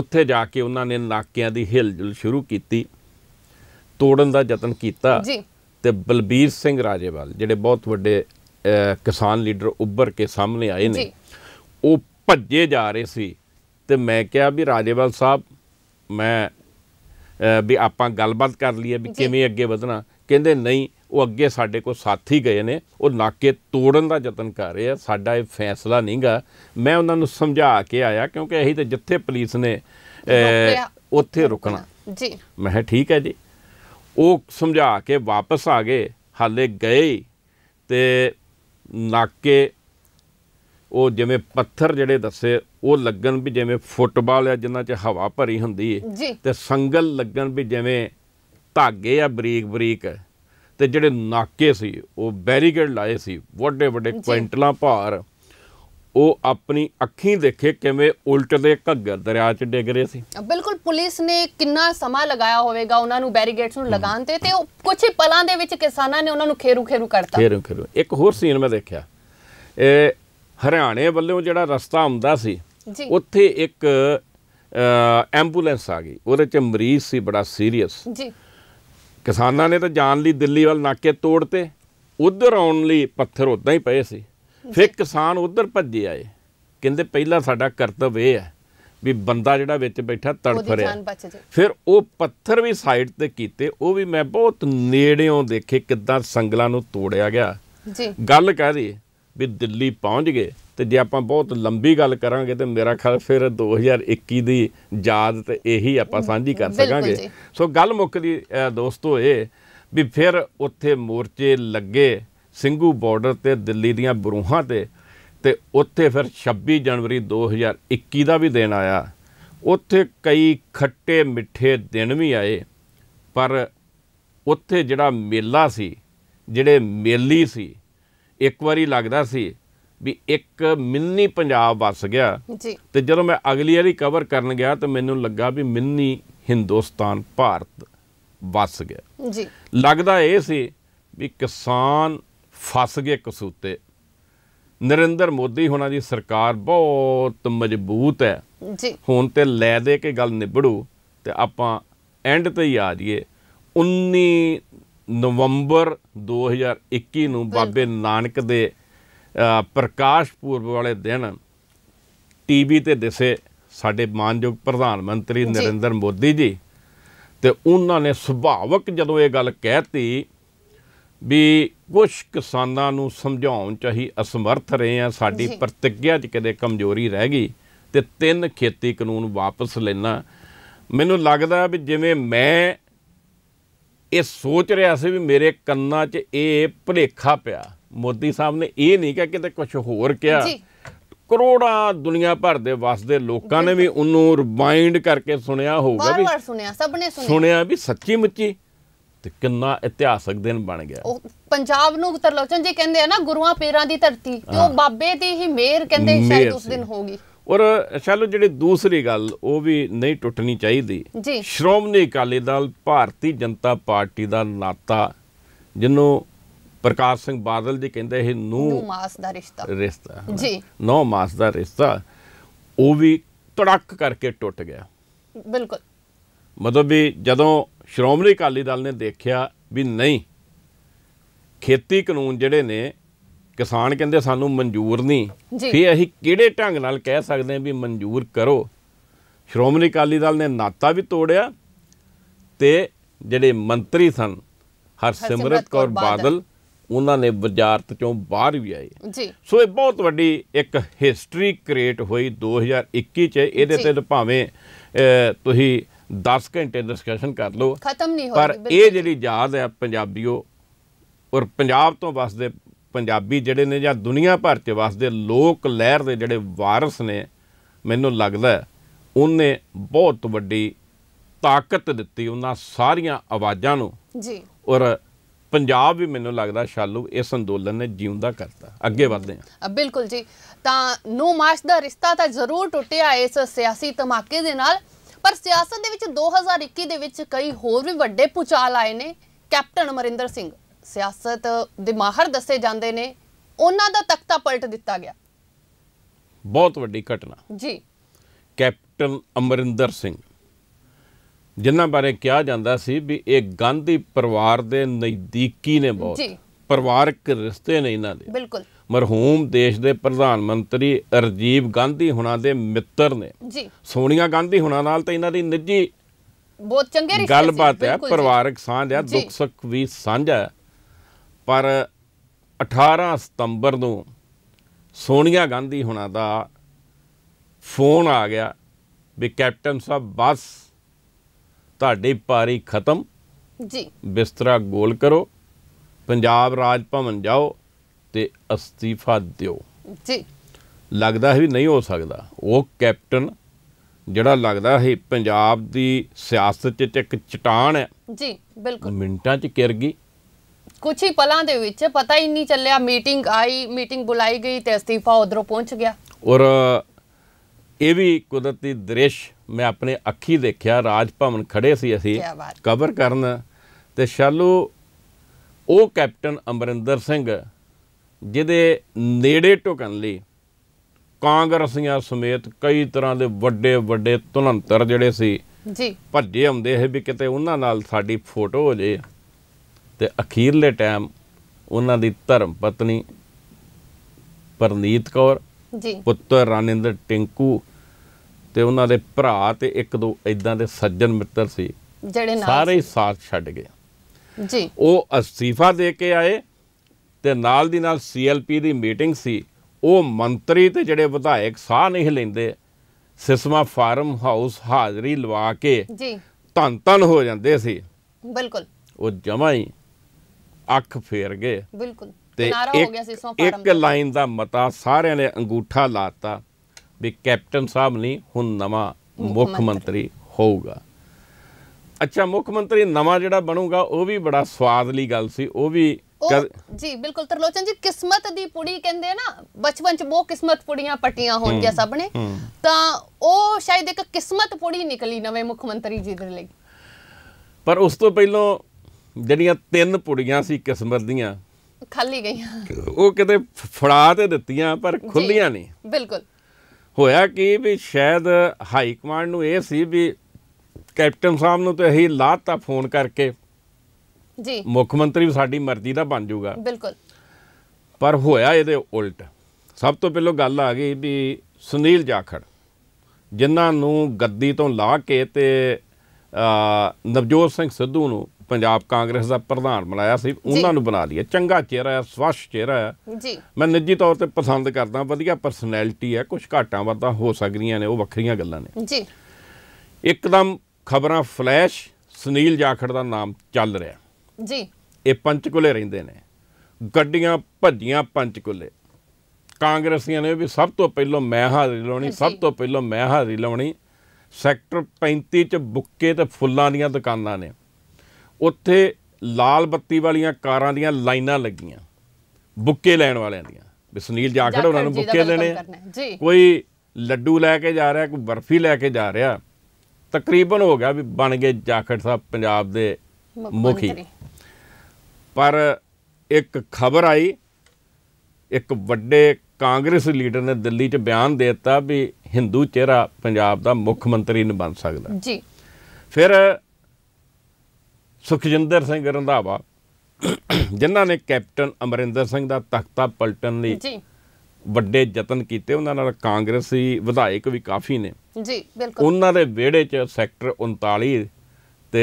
ਉੱਥੇ ਜਾ ਕੇ ਉਹਨਾਂ ਨੇ ਨਾਕਿਆਂ ਦੀ ਹਿਲਜੁਲ ਸ਼ੁਰੂ ਕੀਤੀ ਤੋੜਨ ਦਾ ਯਤਨ ਕੀਤਾ ਜੀ ਤੇ ਬਲਬੀਰ ਸਿੰਘ ਰਾਜੇਵਾਲ ਜਿਹੜੇ ਬਹੁਤ ਵੱਡੇ ਕਿਸਾਨ ਲੀਡਰ ਉੱਭਰ ਕੇ ਸਾਹਮਣੇ ਆਏ ਨੇ ਉਹ ਭੱਜੇ ਜਾ ਰਹੇ ਸੀ ਤੇ ਮੈਂ ਕਿਹਾ ਵੀ ਰਾਜੇਵਾਲ ਸਾਹਿਬ ਮੈਂ ਵੀ ਆਪਾਂ ਗੱਲਬਾਤ ਕਰ ਲਈਏ ਵੀ ਕਿਵੇਂ ਅੱਗੇ ਵਧਣਾ ਕਹਿੰਦੇ ਨਹੀਂ ਉਹ ਅੱਗੇ ਸਾਡੇ ਕੋਲ ਸਾਥੀ ਗਏ ਨੇ ਉਹ ਨਾਕੇ ਤੋੜਨ ਦਾ ਯਤਨ ਕਰ ਰਹੇ ਆ ਸਾਡਾ ਇਹ ਫੈਸਲਾ ਨਹੀਂਗਾ ਮੈਂ ਉਹਨਾਂ ਨੂੰ ਸਮਝਾ ਕੇ ਆਇਆ ਕਿਉਂਕਿ ਇਹੀ ਤੇ ਜਿੱਥੇ ਪੁਲਿਸ ਨੇ ਉੱਥੇ ਰੁਕਣਾ ਜੀ ਮੈਂ ਠੀਕ ਹੈ ਜੀ ਉਹ ਸਮਝਾ ਕੇ ਵਾਪਸ ਆ ਗਏ ਹਾਲੇ ਗਏ ਤੇ ਨਾਕੇ ਉਹ ਜਿਵੇਂ ਪੱਥਰ ਜਿਹੜੇ ਦੱਸੇ ਉਹ ਲੱਗਣ ਵੀ ਜਿਵੇਂ ਫੁੱਟਬਾਲ ਆ ਜਿੰਨਾ ਚ ਹਵਾ ਭਰੀ ਹੁੰਦੀ ਹੈ ਤੇ ਸੰਗਲ ਲੱਗਣ ਵੀ ਜਿਵੇਂ ਧਾਗੇ ਆ ਬਰੀਕ ਬਰੀਕ ਤੇ ਜਿਹੜੇ ਨਾਕੇ ਸੀ ਉਹ ਬੈਰੀਕੇਡ ਲਾਏ ਸੀ ਵੱਡੇ ਵੱਡੇ ਕੁਇੰਟਲਾਂ ਭਾਰ ਉਹ ਆਪਣੀ ਅੱਖੀਂ ਦੇਖੇ ਕਿਵੇਂ ਉਲਟਦੇ ਘੱਗਰ ਦਰਿਆ 'ਚ ਡਿੱਗ ਰਹੇ ਸੀ ਬਿਲਕੁਲ ਪੁਲਿਸ ਨੇ ਕਿੰਨਾ ਸਮਾਂ ਲਗਾਇਆ ਹੋਵੇਗਾ ਉਹਨਾਂ ਨੂੰ ਬੈਰੀਗੇਟਸ ਨੂੰ ਲਗਾਉਣ ਤੇ ਤੇ ਉਹ ਕੁਝ ਪਲਾਂ ਦੇ ਵਿੱਚ ਕਿਸਾਨਾਂ ਨੇ ਉਹਨਾਂ ਨੂੰ ਖੇਰੂ ਖੇਰੂ ਕਰਤਾ ਖੇਰੂ ਖੇਰੂ ਇੱਕ ਹੋਰ ਸੀਨ ਮੈਂ ਦੇਖਿਆ ਇਹ ਹਰਿਆਣੇ ਵੱਲੋਂ ਜਿਹੜਾ ਰਸਤਾ ਹੁੰਦਾ ਸੀ ਉੱਥੇ ਇੱਕ ਐਂਬੂਲੈਂਸ ਆ ਗਈ ਉਹਦੇ 'ਚ ਮਰੀਜ਼ ਸੀ ਬੜਾ ਸੀਰੀਅਸ ਜੀ ਕਿਸਾਨਾਂ ਨੇ ਤਾਂ ਜਾਣ ਲਈ ਦਿੱਲੀ ਵੱਲ ਨਾਕੇ ਤੋੜਤੇ ਉਧਰ ਆਉਣ ਲਈ ਪੱਥਰ ਉਦਾਂ ਹੀ ਪਏ ਸੀ ਫਿਰ ਕਿਸਾਨ ਉਧਰ ਭੱਜੇ ਆਏ ਕਹਿੰਦੇ ਪਹਿਲਾਂ ਸਾਡਾ ਕਰਤਵ ਇਹ ਹੈ ਵੀ ਬੰਦਾ ਜਿਹੜਾ ਵਿੱਚ ਬੈਠਾ ਤੜਫ ਰਿਹਾ ਫਿਰ ਉਹ ਪੱਥਰ ਵੀ ਸਾਈਡ ਤੇ ਕੀਤੇ ਉਹ ਵੀ ਮੈਂ ਬਹੁਤ ਨੇੜਿਓਂ ਦੇਖੇ ਕਿਦਾਂ ਸੰਗਲਾਂ ਨੂੰ ਤੋੜਿਆ ਗਿਆ ਜੀ ਗੱਲ ਕਹਿ ਵੀ ਦਿੱਲੀ ਪਹੁੰਚ ਗਏ ਤੇ ਜੇ ਆਪਾਂ ਬਹੁਤ ਲੰਬੀ ਗੱਲ ਕਰਾਂਗੇ ਤੇ ਮੇਰਾ ਖਿਆਲ ਫਿਰ 2021 ਦੀ ਯਾਦ ਤੇ ਇਹੀ ਆਪਾਂ ਸਾਂਝੀ ਕਰ ਸਕਾਂਗੇ ਸੋ ਗੱਲ ਮੁੱਕਦੀ ਦੋਸਤੋ ਇਹ ਵੀ ਫਿਰ ਉੱਥੇ ਮੋਰਚੇ ਲੱਗੇ ਸਿੰਘੂ ਬਾਰਡਰ ਤੇ ਦਿੱਲੀ ਦੀਆਂ ਬਰੂਹਾਂ ਤੇ ਤੇ ਉੱਥੇ ਫਿਰ 26 ਜਨਵਰੀ 2021 ਦਾ ਵੀ ਦਿਨ ਆਇਆ ਉੱਥੇ ਕਈ ਖੱਟੇ ਮਿੱਠੇ ਦਿਨ ਵੀ ਆਏ ਪਰ ਉੱਥੇ ਜਿਹੜਾ ਮੇਲਾ ਸੀ ਜਿਹੜੇ ਮੇਲੀ ਸੀ ਇੱਕ ਵਾਰੀ ਲੱਗਦਾ ਸੀ ਵੀ ਇੱਕ ਮਿੰਨੀ ਪੰਜਾਬ ਵਸ ਗਿਆ ਜੀ ਤੇ ਜਦੋਂ ਮੈਂ ਅਗਲੀ ਵਾਰੀ ਕਵਰ ਕਰਨ ਗਿਆ ਤਾਂ ਮੈਨੂੰ ਲੱਗਾ ਵੀ ਮਿੰਨੀ ਹਿੰਦੁਸਤਾਨ ਭਾਰਤ ਵਸ ਗਿਆ ਜੀ ਲੱਗਦਾ ਇਹ ਸੀ ਵੀ ਕਿਸਾਨ ਫਸ ਗਏ ਕਸੂਤੇ ਨਰਿੰਦਰ ਮੋਦੀ ਹੋਣਾ ਦੀ ਸਰਕਾਰ ਬਹੁਤ ਮਜ਼ਬੂਤ ਹੈ ਜੀ ਹੁਣ ਤੇ ਲੈ ਦੇ ਕੇ ਗੱਲ ਨਿਬੜੂ ਤੇ ਆਪਾਂ ਐਂਡ ਤੇ ਹੀ ਆ ਜਾਈਏ 19 ਨਵੰਬਰ 2021 ਨੂੰ ਬਾਬੇ ਨਾਨਕ ਦੇ ਪ੍ਰਕਾਸ਼ ਪੂਰਬ ਵਾਲੇ ਦਿਨ ਟੀਵੀ ਤੇ ਦਿਸੇ ਸਾਡੇ ਮਾਨਯੋਗ ਪ੍ਰਧਾਨ ਮੰਤਰੀ ਨਰਿੰਦਰ ਮੋਦੀ ਜੀ ਤੇ ਉਹਨਾਂ ਨੇ ਸੁਭਾਵਕ ਜਦੋਂ ਇਹ ਗੱਲ ਕਹਿਤੀ ਵੀ ਕੁਝ ਕਿਸਾਨਾਂ ਨੂੰ ਸਮਝਾਉਣ ਚ ਅਸਮਰਥ ਰਹੇ ਆ ਸਾਡੀ ਪ੍ਰਤੀਗਿਆ 'ਚ ਕਦੇ ਕਮਜ਼ੋਰੀ ਰਹਿ ਗਈ ਤੇ ਤਿੰਨ ਖੇਤੀ ਕਾਨੂੰਨ ਵਾਪਸ ਲੈਣਾ ਮੈਨੂੰ ਲੱਗਦਾ ਵੀ ਜਿਵੇਂ ਮੈਂ ਇਹ ਸੋਚ ਰਿਹਾ ਸੀ ਵੀ ਮੇਰੇ ਕੰਨਾਂ 'ਚ ਇਹ ਭਲੇਖਾ ਪਿਆ ਮੋਦੀ ਸਾਹਿਬ ਨੇ ਇਹ ਨਹੀਂ ਕਿਹਾ ਕਿਤੇ ਕੁਝ ਹੋਰ ਕਿਹਾ ਕਰੋੜਾਂ ਦੁਨੀਆ ਭਰ ਦੇ ਵਸਦੇ ਲੋਕਾਂ ਨੇ ਵੀ ਉਹਨੂੰ ਰਿਮਾਈਂਡ ਕਰਕੇ ਸੁਣਿਆ ਹੋਊਗਾ ਵੀ ਵਾਰ ਸੁਣਿਆ ਸਭ ਨੇ ਸੁਣਿਆ ਸੁਣਿਆ ਵੀ ਸੱਚੀ ਮੁੱਚੀ ਤੇ ਕਿੰਨਾ ਇਤਿਹਾਸਕ ਦਿਨ ਬਣ ਗਿਆ ਉਹ ਪੰਜਾਬ ਨੂੰ ਤਰਲੋਚਨ ਜੀ ਕਹਿੰਦੇ ਆ ਨਾ ਗੁਰੂਆਂ ਪੀਰਾਂ ਦੀ ਧਰਤੀ ਤੇ ਉਹ ਬਾਬੇ ਦੀ ਹੀ ਮਿਹਰ ਕਹਿੰਦੇ ਸ਼ਾਇਦ ਉਸ ਦਿਨ ਹੋਗੀ ਔਰ ਚਲੋ ਜਿਹੜੀ ਦੂਸਰੀ ਗੱਲ ਉਹ ਵੀ ਨਹੀਂ ਟੁੱਟਣੀ ਚਾਹੀਦੀ ਸ਼੍ਰੋਮਣੀ ਅਕਾਲੀ ਦਲ ਭਾਰਤੀ ਜਨਤਾ ਪਾਰਟੀ ਦਾ ਨਾਤਾ ਜਿਹਨੂੰ ਪ੍ਰਕਾਸ਼ ਸਿੰਘ ਬਾਦਲ ਜੀ ਕਹਿੰਦੇ ਇਹ ਨੂੰ ਮਾਸ ਦਾ ਰਿਸ਼ਤਾ ਰਿਸ਼ਤਾ ਜੀ ਨੌ ਮਾਸ ਦਾ ਰਿਸ਼ਤਾ ਉਹ ਵੀ ਤੜਕ ਕਰਕੇ ਟੁੱਟ ਗਿਆ ਬਿਲਕੁਲ ਮਤਲਬ ਵੀ ਜਦੋਂ ਸ਼੍ਰੋਮਣੀ ਅਕਾਲੀ ਦਲ ਨੇ ਦੇਖਿਆ ਵੀ ਨਹੀਂ ਖੇਤੀ ਕਾਨੂੰਨ ਜਿਹੜੇ ਨੇ ਕਿਸਾਨ ਕਹਿੰਦੇ ਸਾਨੂੰ ਮਨਜ਼ੂਰ ਨਹੀਂ ਫੇ ਅਸੀਂ ਕਿਹੜੇ ਢੰਗ ਨਾਲ ਕਹਿ ਸਕਦੇ ਹਾਂ ਵੀ ਮਨਜ਼ੂਰ ਕਰੋ ਸ਼੍ਰੋਮਣੀ ਅਕਾਲੀ ਦਲ ਨੇ ਨਾਤਾ ਵੀ ਤੋੜਿਆ ਤੇ ਜਿਹੜੇ ਮੰਤਰੀ ਸਨ ਹਰਸਿਮਰਤ ਕੌਰ ਬਾਦਲ ਉਹਨਾਂ ਨੇ ਵਜ਼ਾਰਤ ਚੋਂ ਬਾਹਰ ਵੀ ਆਏ ਜੀ ਸੋ ਇਹ ਬਹੁਤ ਵੱਡੀ ਇੱਕ ਹਿਸਟਰੀ ਕ੍ਰੀਏਟ ਹੋਈ 2021 ਚ ਇਹਦੇ ਤੇ ਭਾਵੇਂ ਤੁਸੀਂ 10 ਘੰਟੇ ਡਿਸਕਸ਼ਨ ਕਰ ਲਓ ਖਤਮ ਨਹੀਂ ਹੋਰ ਪਰ ਇਹ ਜਿਹੜੀ ਯਾਦ ਹੈ ਪੰਜਾਬੀਓ ਔਰ ਪੰਜਾਬ ਤੋਂ ਵਸਦੇ ਪੰਜਾਬੀ ਜਿਹੜੇ ਨੇ ਜਾਂ ਦੁਨੀਆ ਭਰ 'ਚ ਵਸਦੇ ਲੋਕ ਲਹਿਰ ਦੇ ਜਿਹੜੇ ਵਾਰਸ ਨੇ ਮੈਨੂੰ ਲੱਗਦਾ ਉਹਨੇ ਬਹੁਤ ਵੱਡੀ ਤਾਕਤ ਦਿੱਤੀ ਉਹਨਾਂ ਸਾਰੀਆਂ ਆਵਾਜ਼ਾਂ ਨੂੰ ਜੀ ਔਰ ਪੰਜਾਬ ਵੀ ਮੈਨੂੰ ਲੱਗਦਾ ਸ਼ਾਲੂ ਇਸ ਅੰਦੋਲਨ ਨੇ ਜਿਉਂਦਾ ਕਰਤਾ ਅੱਗੇ ਵਧਦੇ ਆ ਬਿਲਕੁਲ ਜੀ ਤਾਂ 9 ਮਾਰਚ ਦਾ ਰਿਸ਼ਤਾ ਤਾਂ ਜ਼ਰੂਰ ਟੁੱਟਿਆ ਇਸ ਸਿਆਸੀ ਧਮਾਕੇ ਦੇ ਨਾਲ ਪਰ ਸਿਆਸਤ ਦੇ ਵਿੱਚ 2021 ਦੇ ਵਿੱਚ ਕਈ ਹੋਰ ਵੀ ਵੱਡੇ ਪੁਚਾਲ ਆਏ ਨੇ ਕੈਪਟਨ ਅਮਰਿੰਦਰ ਸਿੰਘ ਸਿਆਸਤ ਦੇ ਮਾਹਰ ਦੱਸੇ ਜਾਂਦੇ ਨੇ ਉਹਨਾਂ ਦਾ ਤਖਤਾ ਪਲਟ ਦਿੱਤਾ ਗਿਆ ਬਹੁਤ ਵੱਡੀ ਘਟਨਾ ਜੀ ਕੈਪਟਨ ਅਮਰਿੰਦਰ ਸਿੰਘ ਜਿਨ੍ਹਾਂ ਬਾਰੇ ਕਿਹਾ ਜਾਂਦਾ ਸੀ ਵੀ ਇਹ ਗਾਂਧੀ ਪਰਿਵਾਰ ਦੇ ਨਜ਼ਦੀਕੀ ਨੇ ਬਹੁਤ ਪਰਿਵਾਰਕ ਰਿਸ਼ਤੇ ਨੇ ਇਹਨਾਂ ਦੇ ਬਿਲਕੁਲ ਮਰਹੂਮ ਦੇਸ਼ ਦੇ ਪ੍ਰਧਾਨ ਮੰਤਰੀ ਅਰਜੀਵ ਗਾਂਧੀ ਹੁਣਾਂ ਦੇ ਮਿੱਤਰ ਨੇ ਜੀ ਸੋਨੀਆ ਗਾਂਧੀ ਹੁਣਾਂ ਨਾਲ ਤਾਂ ਇਹਨਾਂ ਦੀ ਨਿੱਜੀ ਬਹੁਤ ਚੰਗੇ ਰਿਸ਼ਤੇ ਗੱਲਬਾਤ ਹੈ ਪਰਿਵਾਰਕ ਸਾਂਝ ਹੈ ਦੁੱਖ ਸੁੱਖ ਵੀ ਸਾਂਝਾ ਹੈ ਪਰ 18 ਸਤੰਬਰ ਨੂੰ ਸੋਨੀਆ ਗਾਂਧੀ ਹੁਣਾਂ ਦਾ ਫੋਨ ਆ ਗਿਆ ਵੀ ਕੈਪਟਨ ਸਾਹਿਬ ਬਸ ਤੁਹਾਡੀ ਪਾਰੀ ਖਤਮ ਜੀ ਬਿਸਤਰਾ ਗੋਲ ਕਰੋ ਪੰਜਾਬ ਰਾਜ ਭਵਨ ਜਾਓ ਤੇ ਅਸਤੀਫਾ ਦਿਓ ਜੀ ਲੱਗਦਾ ਹੈ ਵੀ ਨਹੀਂ ਹੋ ਸਕਦਾ ਉਹ ਕੈਪਟਨ ਜਿਹੜਾ ਲੱਗਦਾ ਹੈ ਪੰਜਾਬ ਦੀ ਸਿਆਸਤ 'ਚ ਇੱਕ ਚਟਾਨ ਹੈ ਜੀ ਬਿਲਕੁਲ ਮਿੰਟਾਂ 'ਚ ਕਿਰ ਗਈ ਕੁਝ ਹੀ ਪਲਾਂ ਦੇ ਵਿੱਚ ਪਤਾ ਹੀ ਨਹੀਂ ਚੱਲਿਆ ਮੀਟਿੰਗ ਆਈ ਮੀਟਿੰਗ ਬੁਲਾਈ ਗਈ ਤੇ ਅਸਤੀਫਾ ਉਧਰੋਂ ਪਹੁੰਚ ਗਿਆ ਔਰ ਇਹ ਵੀ ਕੁਦਰਤੀ ਦ੍ਰਿਸ਼ ਮੈਂ ਆਪਣੇ ਅੱਖੀ ਦੇਖਿਆ ਰਾਜ ਭਵਨ ਖੜੇ ਸੀ ਅਸੀਂ ਕਵਰ ਕਰਨ ਤੇ ਸ਼ਾਲੂ ਉਹ ਕੈਪਟਨ ਅਮਰਿੰਦਰ ਸਿੰਘ ਜਿਹਦੇ ਨੇੜੇ ਟੁਕਣ ਲਈ ਕਾਂਗਰਸੀਆਂ ਸਮੇਤ ਕਈ ਤਰ੍ਹਾਂ ਦੇ ਵੱਡੇ ਵੱਡੇ ਤੁਲੰਤਰ ਜਿਹੜੇ ਸੀ ਜੀ ਭੱਜੇ ਆਉਂਦੇ ਸੀ ਵੀ ਕਿਤੇ ਉਹਨਾਂ ਨਾਲ ਸਾਡੀ ਫੋਟੋ ਹੋ ਜੇ ਤੇ ਅਖੀਰਲੇ ਟਾਈਮ ਉਹਨਾਂ ਦੀ ਧਰਮ ਪਤਨੀ ਪਰਨੀਤ ਕੌਰ ਜੀ ਪੁੱਤਰ ਰਾਨਿੰਦਰ ਟਿੰਕੂ ਤੇ ਉਹਨਾਂ ਦੇ ਭਰਾ ਤੇ ਇੱਕ ਦੋ ਇਦਾਂ ਦੇ ਸੱਜਣ ਮਿੱਤਰ ਸੀ ਜਿਹੜੇ ਸਾਰੇ ਸਾਥ ਛੱਡ ਗਏ ਜੀ ਉਹ ਅਸਤੀਫਾ ਦੇ ਕੇ ਆਏ ਤੇ ਨਾਲ ਦੀ ਨਾਲ ਸੀਐਲਪੀ ਦੀ ਮੀਟਿੰਗ ਸੀ ਉਹ ਮੰਤਰੀ ਤੇ ਜਿਹੜੇ ਵਿਧਾਇਕ ਸਾਹ ਨਹੀਂ ਲੈਂਦੇ ਸਿਸਮਾ ਫਾਰਮ ਹਾਊਸ ਹਾਜ਼ਰੀ ਲਵਾ ਕੇ ਜੀ ਧੰਨ ਧੰਨ ਹੋ ਜਾਂਦੇ ਸੀ ਬਿਲਕੁਲ ਉਹ ਜਮਾ ਹੀ ਅੱਖ ਫੇਰ ਗਏ ਬਿਲਕੁਲ ਤੇ ਇੱਕ ਲਾਈਨ ਦਾ ਮਤਾ ਸਾਰਿਆਂ ਨੇ ਅੰਗੂਠਾ ਲਾਤਾ ਵੀ ਕੈਪਟਨ ਸਾਹਿਬ ਨਹੀਂ ਹੁਣ ਨਵਾਂ ਮੁੱਖ ਮੰਤਰੀ ਹੋਊਗਾ ਅੱਛਾ ਮੁੱਖ ਮੰਤਰੀ ਨਵਾਂ ਜਿਹੜਾ ਬਣੂਗਾ ਉਹ ਵੀ ਬੜਾ ਸਵਾਦਲੀ ਗੱਲ ਸੀ ਉਹ ਵੀ ਜੀ ਬਿਲਕੁਲ ਤਰਲੋਚਨ ਜੀ ਕਿਸਮਤ ਦੀ ਪੁੜੀ ਕਹਿੰਦੇ ਨਾ ਬਚਪਨ ਚ ਬਹੁਤ ਕਿਸਮਤ ਪੁੜੀਆਂ ਪਟੀਆਂ ਹੋਣਗੀਆਂ ਸਭ ਨੇ ਤਾਂ ਉਹ ਸ਼ਾਇਦ ਇੱਕ ਕਿਸਮਤ ਪੁੜੀ ਨਿਕਲੀ ਨਵੇਂ ਮੁੱਖ ਮੰਤਰੀ ਜੀ ਦੇ ਲਈ ਪਰ ਉਸ ਤੋਂ ਪਹਿਲਾਂ ਜਿਹੜੀਆਂ ਤਿੰਨ ਪੁੜੀਆਂ ਸੀ ਕਿਸਮਤ ਦੀਆਂ ਖਾਲੀ ਗਈਆਂ ਉਹ ਕਿਤੇ ਫੜਾ ਤੇ ਦਿੱਤੀਆਂ ਪਰ ਖੁੱਲੀਆਂ ਨਹੀਂ ਬਿਲਕੁਲ ਹੋਇਆ ਕਿ ਵੀ ਸ਼ਾਇਦ ਹਾਈ ਕਮਾਂਡ ਨੂੰ ਇਹ ਸੀ ਵੀ ਕੈਪਟਨ ਸਾਹਿਬ ਨੂੰ ਤੇ ਇਹੀ ਲਾਤਾ ਫੋਨ ਕਰਕੇ ਜੀ ਮੁੱਖ ਮੰਤਰੀ ਵੀ ਸਾਡੀ ਮਰਜ਼ੀ ਦਾ ਬਣ ਜਾਊਗਾ ਬਿਲਕੁਲ ਪਰ ਹੋਇਆ ਇਹਦੇ ਉਲਟ ਸਭ ਤੋਂ ਪਹਿਲਾਂ ਗੱਲ ਆ ਗਈ ਵੀ ਸੁਨੀਲ ਜਾਖੜ ਜਿਨ੍ਹਾਂ ਨੂੰ ਗੱਦੀ ਤੋਂ ਲਾ ਕੇ ਤੇ ਨਵਜੋਤ ਸਿੰਘ ਸਿੱਧੂ ਨੂੰ ਪੰਜਾਬ ਕਾਂਗਰਸ ਦਾ ਪ੍ਰਧਾਨ ਬਣਾਇਆ ਸੀ ਉਹਨਾਂ ਨੂੰ ਬਣਾ ਲਿਆ ਚੰਗਾ ਚਿਹਰਾ ਹੈ ਸਵਸ਼ ਚਿਹਰਾ ਹੈ ਜੀ ਮੈਂ ਨਿੱਜੀ ਤੌਰ ਤੇ ਪਸੰਦ ਕਰਦਾ ਵਧੀਆ ਪਰਸਨੈਲਿਟੀ ਹੈ ਕੁਝ ਘਾਟਾਂ ਵਰਤਾ ਹੋ ਸਕਦੀਆਂ ਨੇ ਉਹ ਵੱਖਰੀਆਂ ਗੱਲਾਂ ਨੇ ਜੀ ਇੱਕਦਮ ਖਬਰਾਂ ਫਲੈਸ਼ ਸੁਨੀਲ ਜਾਖੜ ਦਾ ਨਾਮ ਚੱਲ ਰਿਹਾ ਜੀ ਇਹ ਪੰਚਕੁਲੇ ਰਹਿੰਦੇ ਨੇ ਗੱਡੀਆਂ ਭੱਜੀਆਂ ਪੰਚਕੁਲੇ ਕਾਂਗਰਸੀਆਂ ਨੇ ਵੀ ਸਭ ਤੋਂ ਪਹਿਲਾਂ ਮੈਂ ਹਾਜ਼ਰੀ ਲਾਉਣੀ ਸਭ ਤੋਂ ਪਹਿਲਾਂ ਮੈਂ ਹਾਜ਼ਰੀ ਲਾਉਣੀ ਸੈਕਟਰ 35 ਚ ਬੁੱਕੇ ਤੇ ਫੁੱਲਾਂ ਦੀਆਂ ਦੁਕਾਨਾਂ ਨੇ ਉੱਥੇ ਲਾਲ ਬੱਤੀ ਵਾਲੀਆਂ ਕਾਰਾਂ ਦੀਆਂ ਲਾਈਨਾਂ ਲੱਗੀਆਂ ਬੁੱਕੇ ਲੈਣ ਵਾਲਿਆਂ ਦੀਆਂ ਵੀ ਸੁਨੀਲ ਜਾਖੜ ਉਹਨਾਂ ਨੂੰ ਬੁੱਕੇ ਦੇਣੇ ਕੋਈ ਲੱਡੂ ਲੈ ਕੇ ਜਾ ਰਿਹਾ ਕੋਈ ਬਰਫੀ ਲੈ ਕੇ ਜਾ ਰਿਹਾ ਤਕਰੀਬਨ ਹੋ ਗਿਆ ਵੀ ਬਣ ਗਏ ਜਾਖੜ ਸਾਹਿਬ ਪੰਜਾਬ ਦੇ ਮੁਖੀ ਪਰ ਇੱਕ ਖਬਰ ਆਈ ਇੱਕ ਵੱਡੇ ਕਾਂਗਰਸ ਲੀਡਰ ਨੇ ਦਿੱਲੀ 'ਚ ਬਿਆਨ ਦੇ ਦਿੱਤਾ ਵੀ ਹਿੰਦੂ ਚਿਹਰਾ ਪੰਜਾਬ ਦਾ ਮੁੱਖ ਮੰਤਰੀ ਨਹੀਂ ਬਣ ਸਕਦਾ ਜੀ ਫਿਰ ਸੁਖਜਿੰਦਰ ਸਿੰਘ ਰੰਧਾਵਾ ਜਿਨ੍ਹਾਂ ਨੇ ਕੈਪਟਨ ਅਮਰਿੰਦਰ ਸਿੰਘ ਦਾ ਤਖਤਾ ਪਲਟਣ ਲਈ ਜੀ ਵੱਡੇ ਯਤਨ ਕੀਤੇ ਉਹਨਾਂ ਨਾਲ ਕਾਂਗਰਸੀ ਵਿਧਾਇਕ ਵੀ ਕਾਫੀ ਨੇ ਜੀ ਬਿਲਕੁਲ ਉਹਨਾਂ ਦੇ ਵਿਹੜੇ 'ਚ ਸੈਕਟਰ 39 ਤੇ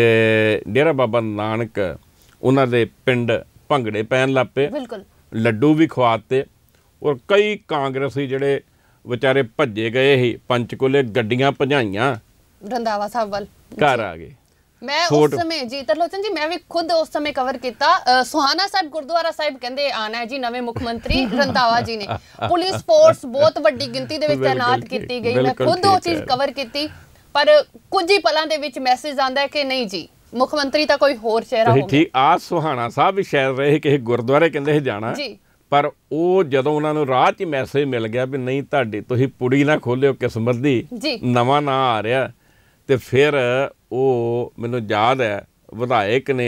ਡੇਰਾ ਬਾਬਾ ਨਾਨਕ ਉਹਨਾਂ ਦੇ ਪਿੰਡ ਭੰਗੜੇ ਪੈਣ ਲੱਪੇ ਬਿਲਕੁਲ ਲੱਡੂ ਵੀ ਖਵਾਤੇ ਔਰ ਕਈ ਕਾਂਗਰਸੀ ਜਿਹੜੇ ਵਿਚਾਰੇ ਭੱਜੇ ਗਏ ਸੀ ਪੰਚਕੁਲੇ ਗੱਡੀਆਂ ਭਜਾਈਆਂ ਰੰਦਾਵਾ ਸਾਹਿਬ ਵੱਲ ਘਰ ਆ ਗਏ ਮੈਂ ਉਸ ਸਮੇਂ ਜੀ ਤਰਲੋਚਨ ਜੀ ਮੈਂ ਵੀ ਖੁਦ ਉਸ ਸਮੇਂ ਕਵਰ ਕੀਤਾ ਸੁਹਾਨਾ ਸਾਹਿਬ ਗੁਰਦੁਆਰਾ ਸਾਹਿਬ ਕਹਿੰਦੇ ਆਣਾ ਹੈ ਜੀ ਨਵੇਂ ਮੁੱਖ ਮੰਤਰੀ ਰੰਦਾਵਾ ਜੀ ਨੇ ਪੁਲਿਸ ਫੋਰਸ ਬਹੁਤ ਵੱਡੀ ਗਿਣਤੀ ਦੇ ਵਿੱਚ ਤਾਇਨਾਤ ਕੀਤੀ ਗਈ ਮੈਂ ਖੁਦ ਉਹ ਚੀਜ਼ ਕਵਰ ਕੀਤੀ ਪਰ ਕੁਝ ਹੀ ਪਲਾਂ ਦੇ ਵਿੱਚ ਮੈਸੇਜ ਆਂਦਾ ਹੈ ਕਿ ਨਹੀਂ ਜੀ ਮੁੱਖ ਮੰਤਰੀ ਤਾਂ ਕੋਈ ਹੋਰ ਚਿਹਰਾ ਹੋਵੇ ਠੀਕ ਆ ਸੁਹਾਣਾ ਸਾਹਿਬ ਵੀ ਸ਼ਾਇਦ ਰਹੇ ਇਹ ਗੁਰਦੁਆਰੇ ਕਹਿੰਦੇ ਸੀ ਜਾਣਾ ਜੀ ਪਰ ਉਹ ਜਦੋਂ ਉਹਨਾਂ ਨੂੰ ਰਾਹ 'ਚ ਮੈਸੇਜ ਮਿਲ ਗਿਆ ਵੀ ਨਹੀਂ ਤੁਹਾਡੇ ਤੁਸੀਂ ਪੁੜੀ ਨਾ ਖੋਲਿਓ ਕਿਸਮਤ ਦੀ ਨਵਾਂ ਨਾਂ ਆ ਰਿਹਾ ਤੇ ਫਿਰ ਉਹ ਮੈਨੂੰ ਯਾਦ ਹੈ ਵਿਧਾਇਕ ਨੇ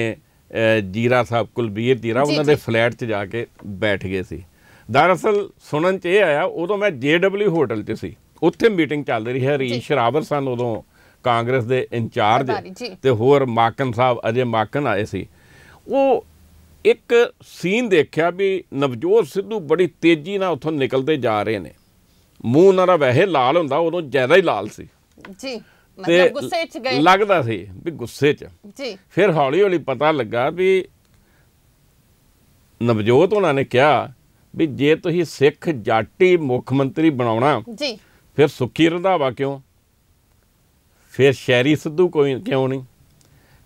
ਜੀਰਾ ਸਾਹਿਬ ਕੁਲਬੀਰ ਜੀਰਾ ਉਹਨਾਂ ਦੇ ਫਲੈਟ 'ਚ ਜਾ ਕੇ ਬੈਠ ਗਏ ਸੀ ਦਰਅਸਲ ਸੁਣਨ 'ਚ ਇਹ ਆਇਆ ਉਦੋਂ ਮੈਂ ਜੇਡਬਲਯੂ ਹੋਟਲ 'ਚ ਸੀ ਉੱਥੇ ਮੀਟਿੰਗ ਚੱਲ ਰਹੀ ਹੈ ਰੀਸ਼ ਸ਼ਰਾਵਰ ਸਨ ਉਦੋਂ ਕਾਂਗਰਸ ਦੇ ਇੰਚਾਰਜ ਤੇ ਹੋਰ ਮਾਕਨ ਸਾਹਿਬ ਅਜੇ ਮਾਕਨ ਆਏ ਸੀ ਉਹ ਇੱਕ ਸੀਨ ਦੇਖਿਆ ਵੀ ਨਵਜੋਤ ਸਿੱਧੂ ਬੜੀ ਤੇਜ਼ੀ ਨਾਲ ਉੱਥੋਂ ਨਿਕਲਦੇ ਜਾ ਰਹੇ ਨੇ ਮੂੰਹ ਨਾਲ ਵੈਸੇ ਲਾਲ ਹੁੰਦਾ ਉਦੋਂ ਜ਼ਿਆਦਾ ਹੀ ਲਾਲ ਸੀ ਜੀ ਮਤਲਬ ਗੁੱਸੇ 'ਚ ਗਏ ਲੱਗਦਾ ਸੀ ਵੀ ਗੁੱਸੇ 'ਚ ਜੀ ਫਿਰ ਹੌਲੀ ਹੌਲੀ ਪਤਾ ਲੱਗਾ ਵੀ ਨਵਜੋਤ ਉਹਨਾਂ ਨੇ ਕਿਹਾ ਵੀ ਜੇ ਤੁਸੀਂ ਸਿੱਖ ਜਾਟੀ ਮੁੱਖ ਮੰਤਰੀ ਬਣਾਉਣਾ ਜੀ ਫਿਰ ਸੁੱਖੀ ਰੰਧਾਵਾ ਕਿਉਂ ਫਿਰ ਸ਼ੈਰੀ ਸਿੱਧੂ ਕੋਈ ਕਿਉਂ ਨਹੀਂ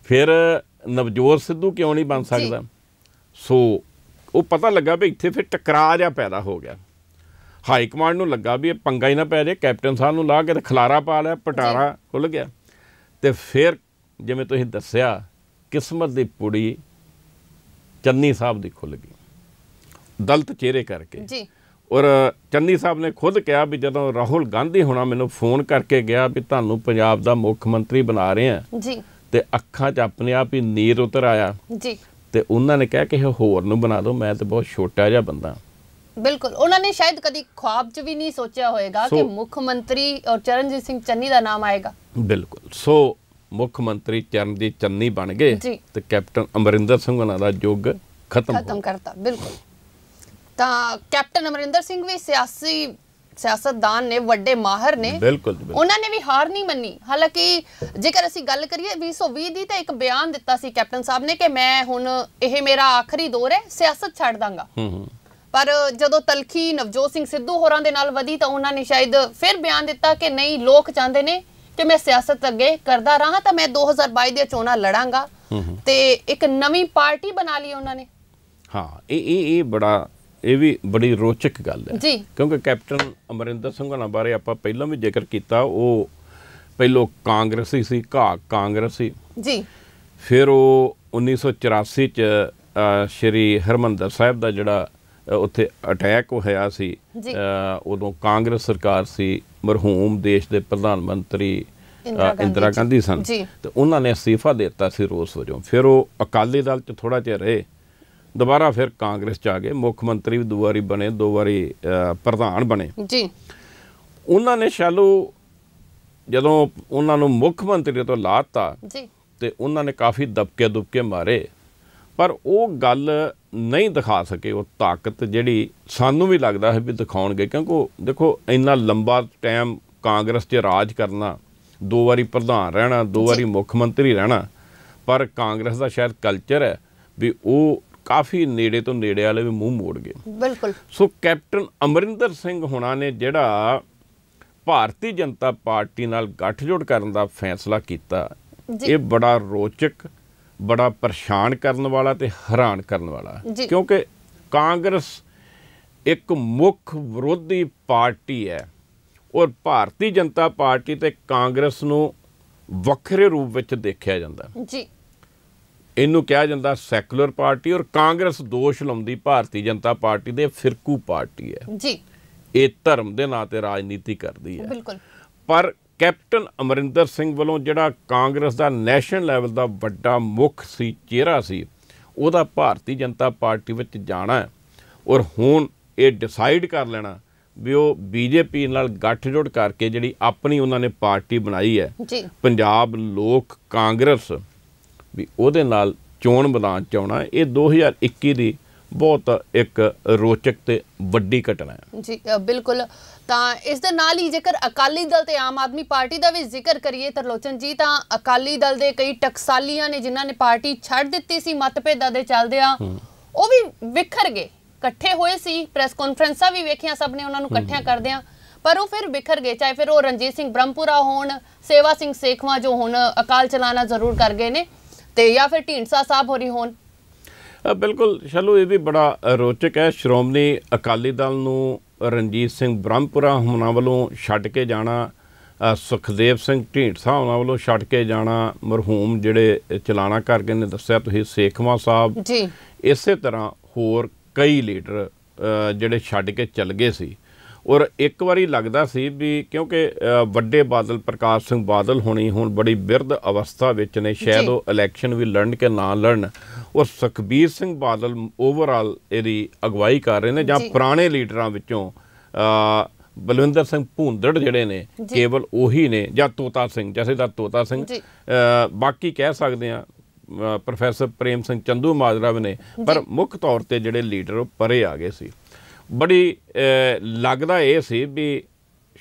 ਫਿਰ ਨਵਜੋਤ ਸਿੱਧੂ ਕਿਉਂ ਨਹੀਂ ਬਣ ਸਕਦਾ ਸੋ ਉਹ ਪਤਾ ਲੱਗਾ ਵੀ ਇੱਥੇ ਫਿਰ ਟਕਰਾਅ ਜਿਹਾ ਪੈਦਾ ਹੋ ਗਿਆ ਹਾਈ ਕਮਾਂਡ ਨੂੰ ਲੱਗਾ ਵੀ ਇਹ ਪੰਗਾ ਹੀ ਨਾ ਪੈ ਜਾਏ ਕੈਪਟਨ ਸਾਹਿਬ ਨੂੰ ਲਾ ਕੇ ਤੇ ਖਲਾਰਾ ਪਾ ਲਿਆ ਪਟਾਰਾ ਖੁੱਲ ਗਿਆ ਤੇ ਫਿਰ ਜਿਵੇਂ ਤੁਸੀਂ ਦੱਸਿਆ ਕਿਸਮਤ ਦੀ ਪੁੜੀ ਚੰਨੀ ਸਾਹਿਬ ਦੀ ਖੁੱਲ ਗਈ ਦਲਤ ਚਿਹਰੇ ਕਰਕੇ ਜੀ ਔਰ ਚੰਨੀ ਸਾਹਿਬ ਨੇ ਖੁਦ ਕਿਹਾ ਵੀ ਜਦੋਂ ਰਾਹੁਲ ਗਾਂਧੀ ਹੋਣਾ ਮੈਨੂੰ ਫੋਨ ਕਰਕੇ ਗਿਆ ਵੀ ਤੁਹਾਨੂੰ ਪੰਜਾਬ ਦਾ ਮੁੱਖ ਮੰਤਰੀ ਬਣਾ ਰਹੇ ਆ ਜੀ ਤੇ ਅੱਖਾਂ 'ਚ ਆਪਣੇ ਆਪ ਹੀ ਨੀਰ ਉਤਰ ਆਇਆ ਜੀ ਤੇ ਉਹਨਾਂ ਨੇ ਕਿਹਾ ਕਿ ਹੋਰ ਨੂੰ ਬਣਾ ਦਿਓ ਮੈਂ ਤੇ ਬਹੁਤ ਛੋਟਾ ਜਿਹਾ ਬੰਦਾ ਬਿਲਕੁਲ ਉਹਨਾਂ ਨੇ ਸ਼ਾਇਦ ਕਦੀ ਖੁਆਬ 'ਚ ਵੀ ਨਹੀਂ ਸੋਚਿਆ ਹੋਵੇਗਾ ਕਿ ਮੁੱਖ ਮੰਤਰੀ ਔਰ ਚਰਨਜੀਤ ਸਿੰਘ ਚੰਨੀ ਦਾ ਨਾਮ ਆਏਗਾ ਬਿਲਕੁਲ ਸੋ ਮੁੱਖ ਮੰਤਰੀ ਚਰਨਜੀਤ ਚੰਨੀ ਬਣ ਗਏ ਤੇ ਕੈਪਟਨ ਅਮਰਿੰਦਰ ਸਿੰਘ ਉਹਨਾਂ ਦਾ ਯੁੱਗ ਖਤਮ ਖਤਮ ਕਰਤਾ ਬਿਲਕੁਲ ਤਾਂ ਕੈਪਟਨ ਅਮਰਿੰਦਰ ਸਿੰਘ ਵੀ ਸਿਆਸੀ ਸਿਆਸਤਦਾਨ ਨੇ ਵੱਡੇ ਮਾਹਰ ਨੇ ਬਿਲਕੁਲ ਉਹਨਾਂ ਨੇ ਵੀ ਹਾਰ ਨਹੀਂ ਮੰਨੀ ਹਾਲਾਂਕਿ ਜੇਕਰ ਅਸੀਂ ਗੱਲ ਕਰੀਏ 2020 ਦੀ ਤਾਂ ਇੱਕ ਬਿਆਨ ਦਿੱਤਾ ਸੀ ਕੈਪਟਨ ਸਾਹਿਬ ਨੇ ਕਿ ਮੈਂ ਹੁਣ ਇਹ ਮੇਰਾ ਆਖਰੀ ਦੌਰ ਹੈ ਸਿਆਸਤ ਛੱਡ ਦਾਂਗਾ ਪਰ ਜਦੋਂ ਤਲਖੀ ਨਵਜੋਤ ਸਿੰਘ ਸਿੱਧੂ ਹੋਰਾਂ ਦੇ ਨਾਲ ਵਧੀ ਤਾਂ ਉਹਨਾਂ ਨੇ ਸ਼ਾਇਦ ਫਿਰ ਬਿਆਨ ਦਿੱਤਾ ਕਿ ਨਹੀਂ ਲੋਕ ਚਾਹੁੰਦੇ ਨੇ ਕਿ ਮੈਂ ਸਿਆਸਤ ਅੱਗੇ ਕਰਦਾ ਰਹਾ ਤਾਂ ਮੈਂ 2022 ਦੇ ਚੋਣਾਂ ਲੜਾਂਗਾ ਤੇ ਇੱਕ ਨਵੀਂ ਪਾਰਟੀ ਬਣਾ ਲਈ ਉਹਨਾਂ ਨੇ ਹਾਂ ਇਹ ਇਹ ਇਹ ਬੜਾ ਇਹ ਵੀ ਬੜੀ ਰੋਚਕ ਗੱਲ ਹੈ ਕਿਉਂਕਿ ਕੈਪਟਨ ਅਮਰਿੰਦਰ ਸਿੰਘ ਹੋਣਾ ਬਾਰੇ ਆਪਾਂ ਪਹਿਲਾਂ ਵੀ ਜ਼ਿਕਰ ਕੀਤਾ ਉਹ ਪਹਿਲੋ ਕਾਂਗਰਸੀ ਸੀ ਘਾ ਕਾਂਗਰਸੀ ਜੀ ਫਿਰ ਉਹ 1984 ਚ ਸ਼੍ਰੀ ਹਰਮੰਦਰ ਸਾਹਿਬ ਦਾ ਜਿਹੜਾ ਉੱਥੇ ਅਟੈਕ ਹੋਇਆ ਸੀ ਉਦੋਂ ਕਾਂਗਰਸ ਸਰਕਾਰ ਸੀ ਮਰਹੂਮ ਦੇਸ਼ ਦੇ ਪ੍ਰਧਾਨ ਮੰਤਰੀ ਇੰਦਰਾ ਗਾਂਧੀ ਸਨ ਤੇ ਉਹਨਾਂ ਨੇ ਅਸਤੀਫਾ ਦਿੱਤਾ ਸੀ ਰੋਸ ਵਜੋਂ ਫਿਰ ਉਹ ਅਕਾਲੀ ਦਲ ਚ ਥੋੜਾ ਜਿਹਾ ਰਹੇ ਦੁਬਾਰਾ ਫਿਰ ਕਾਂਗਰਸ ਚ ਆ ਗਏ ਮੁੱਖ ਮੰਤਰੀ ਵੀ ਦੋ ਵਾਰੀ ਬਣੇ ਦੋ ਵਾਰੀ ਪ੍ਰਧਾਨ ਬਣੇ ਜੀ ਉਹਨਾਂ ਨੇ ਸ਼ਾਲੂ ਜਦੋਂ ਉਹਨਾਂ ਨੂੰ ਮੁੱਖ ਮੰਤਰੀ ਤੋਂ ਲਾਤਾ ਜੀ ਤੇ ਉਹਨਾਂ ਨੇ ਕਾਫੀ ਦਬਕੇ ਦੁਬਕੇ ਮਾਰੇ ਪਰ ਉਹ ਗੱਲ ਨਹੀਂ ਦਿਖਾ ਸਕੇ ਉਹ ਤਾਕਤ ਜਿਹੜੀ ਸਾਨੂੰ ਵੀ ਲੱਗਦਾ ਹੈ ਵੀ ਦਿਖਾਉਣਗੇ ਕਿਉਂਕਿ ਦੇਖੋ ਇੰਨਾ ਲੰਬਾ ਟਾਈਮ ਕਾਂਗਰਸ 'ਚ ਰਾਜ ਕਰਨਾ ਦੋ ਵਾਰੀ ਪ੍ਰਧਾਨ ਰਹਿਣਾ ਦੋ ਵਾਰੀ ਮੁੱਖ ਮੰਤਰੀ ਰਹਿਣਾ ਪਰ ਕਾਂਗਰਸ ਦਾ ਸ਼ਾਇਦ ਕਲਚਰ ਹੈ ਵੀ ਉਹ ਕਾਫੀ ਨੇੜੇ ਤੋਂ ਨੇੜੇ ਵਾਲੇ ਵੀ ਮੂੰਹ ਮੋੜ ਗਏ ਬਿਲਕੁਲ ਸੋ ਕੈਪਟਨ ਅਮਰਿੰਦਰ ਸਿੰਘ ਹੁਣਾਂ ਨੇ ਜਿਹੜਾ ਭਾਰਤੀ ਜਨਤਾ ਪਾਰਟੀ ਨਾਲ ਗੱਠਜੋੜ ਕਰਨ ਦਾ ਫੈਸਲਾ ਕੀਤਾ ਇਹ ਬੜਾ ਰੋਚਕ ਬੜਾ ਪਰੇਸ਼ਾਨ ਕਰਨ ਵਾਲਾ ਤੇ ਹੈਰਾਨ ਕਰਨ ਵਾਲਾ ਕਿਉਂਕਿ ਕਾਂਗਰਸ ਇੱਕ ਮੁੱਖ ਵਿਰੋਧੀ ਪਾਰਟੀ ਹੈ ਔਰ ਭਾਰਤੀ ਜਨਤਾ ਪਾਰਟੀ ਤੇ ਕਾਂਗਰਸ ਨੂੰ ਵੱਖਰੇ ਰੂਪ ਵਿੱਚ ਦੇਖਿਆ ਜਾਂਦਾ ਜੀ ਇਹਨੂੰ ਕਿਹਾ ਜਾਂਦਾ ਸੈਕੂਲਰ ਪਾਰਟੀ ਔਰ ਕਾਂਗਰਸ ਦੋਸ਼ ਲਾਉਂਦੀ ਭਾਰਤੀ ਜਨਤਾ ਪਾਰਟੀ ਦੇ ਫਿਰਕੂ ਪਾਰਟੀ ਹੈ ਜੀ ਇਹ ਧਰਮ ਦੇ ਨਾਂ ਤੇ ਰਾਜਨੀਤੀ ਕਰਦੀ ਹੈ ਬਿਲਕੁਲ ਪਰ ਕੈਪਟਨ ਅਮਰਿੰਦਰ ਸਿੰਘ ਵੱਲੋਂ ਜਿਹੜਾ ਕਾਂਗਰਸ ਦਾ ਨੈਸ਼ਨਲ ਲੈਵਲ ਦਾ ਵੱਡਾ ਮੁੱਖ ਸੀ ਚਿਹਰਾ ਸੀ ਉਹਦਾ ਭਾਰਤੀ ਜਨਤਾ ਪਾਰਟੀ ਵਿੱਚ ਜਾਣਾ ਔਰ ਹੁਣ ਇਹ ਡਿਸਾਈਡ ਕਰ ਲੈਣਾ ਵੀ ਉਹ ਬੀਜੇਪੀ ਨਾਲ ਗੱਠਜੋੜ ਕਰਕੇ ਜਿਹੜੀ ਆਪਣੀ ਉਹਨਾਂ ਨੇ ਪਾਰਟੀ ਬਣਾਈ ਹੈ ਪੰਜਾਬ ਲੋਕ ਕਾਂਗਰਸ ਵੀ ਉਹਦੇ ਨਾਲ ਚੋਣ ਮੈਦਾਨ 'ਚ ਆਉਣਾ ਇਹ 2021 ਦੀ ਬਹੁਤ ਇੱਕ ਰੋਚਕ ਤੇ ਵੱਡੀ ਘਟਨਾ ਹੈ ਜੀ ਬਿਲਕੁਲ ਤਾਂ ਇਸ ਦੇ ਨਾਲ ਹੀ ਜੇਕਰ ਅਕਾਲੀ ਦਲ ਤੇ ਆਮ ਆਦਮੀ ਪਾਰਟੀ ਦਾ ਵੀ ਜ਼ਿਕਰ ਕਰੀਏ ਤਰਲੋਚਨ ਜੀ ਤਾਂ ਅਕਾਲੀ ਦਲ ਦੇ ਕਈ ਟਕਸਾਲੀਆਂ ਨੇ ਜਿਨ੍ਹਾਂ ਨੇ ਪਾਰਟੀ ਛੱਡ ਦਿੱਤੀ ਸੀ ਮਤਭੇਦਾਂ ਦੇ ਚੱਲਦਿਆਂ ਉਹ ਵੀ ਵਿਖਰ ਗਏ ਇਕੱਠੇ ਹੋਏ ਸੀ ਪ੍ਰੈਸ ਕਾਨਫਰੰਸਾਂ ਵੀ ਵੇਖੀਆਂ ਸਭ ਨੇ ਉਹਨਾਂ ਨੂੰ ਇਕੱਠਿਆਂ ਕਰਦਿਆਂ ਪਰ ਉਹ ਫਿਰ ਵਿਖਰ ਗਏ ਚਾਹੇ ਫਿਰ ਉਹ ਰਣਜੀਤ ਸਿੰਘ ਬ੍ਰਹਮਪੁਰਾ ਹੋਣ ਸੇਵਾ ਸਿੰਘ ਸੇਖਵਾ ਜੋ ਹੁਣ ਅਕਾਲ ਚਲਾਣਾ ਜ਼ਰੂਰ ਕਰ ਗਏ ਨੇ ਤੇ ਜਾਂ ਫਿਰ ਢੀਂਡਸਾ ਸਾਹਿਬ ਹੋਰੀ ਹੋਣ ਬਿਲਕੁਲ ਸ਼ਲੂ ਇਹ ਵੀ ਬੜਾ ਰੋਚਕ ਹੈ ਸ਼੍ਰੋਮਣੀ ਅਕਾਲੀ ਦਲ ਨੂੰ ਰਣਜੀਤ ਸਿੰਘ ਬ੍ਰਹਮਪੁਰਾ ਹੁਣਾ ਵੱਲੋਂ ਛੱਡ ਕੇ ਜਾਣਾ ਸੁਖਦੇਵ ਸਿੰਘ ਢੀਂਡਸਾ ਉਹਨਾਂ ਵੱਲੋਂ ਛੱਡ ਕੇ ਜਾਣਾ ਮਰਹੂਮ ਜਿਹੜੇ ਚਲਾਣਾ ਕਰਕੇ ਨੇ ਦੱਸਿਆ ਤੁਸੀਂ ਸੇਖਵਾ ਸਾਹਿਬ ਜੀ ਇਸੇ ਤਰ੍ਹਾਂ ਹੋਰ ਕਈ ਲੀਡਰ ਜਿਹੜੇ ਛੱਡ ਕੇ ਚਲ ਗਏ ਸੀ ਔਰ ਇੱਕ ਵਾਰੀ ਲੱਗਦਾ ਸੀ ਵੀ ਕਿਉਂਕਿ ਵੱਡੇ ਬਾਦਲ ਪ੍ਰਕਾਸ਼ ਸਿੰਘ ਬਾਦਲ ਹੋਣੀ ਹੁਣ ਬੜੀ ਬਿਰਧ ਅਵਸਥਾ ਵਿੱਚ ਨੇ ਸ਼ਾਇਦ ਉਹ ਇਲੈਕਸ਼ਨ ਵੀ ਲੜਨ ਕੇ ਨਾ ਲੜਨ ਔਰ ਸੁਖਬੀਰ ਸਿੰਘ ਬਾਦਲ ਓਵਰਆਲ ਇਹਦੀ ਅਗਵਾਈ ਕਰ ਰਹੇ ਨੇ ਜਾਂ ਪੁਰਾਣੇ ਲੀਡਰਾਂ ਵਿੱਚੋਂ ਬਲਵਿੰਦਰ ਸਿੰਘ ਭੁੰਦੜ ਜਿਹੜੇ ਨੇ ਕੇਵਲ ਉਹੀ ਨੇ ਜਾਂ ਤੋਤਾ ਸਿੰਘ ਦਾ ਤੋਤਾ ਸਿੰਘ ਬਾਕੀ ਕਹਿ ਸਕਦੇ ਆ ਪ੍ਰੋਫੈਸਰ ਪ੍ਰੇਮ ਸਿੰਘ ਚੰਦੂ ਮਾਜਰਾ ਨੇ ਪਰ ਮੁੱਖ ਤੌਰ ਤੇ ਜਿਹੜੇ ਲੀਡਰ ਪਰੇ ਆ ਗਏ ਸੀ ਬੜੀ ਲੱਗਦਾ ਇਹ ਸੀ ਵੀ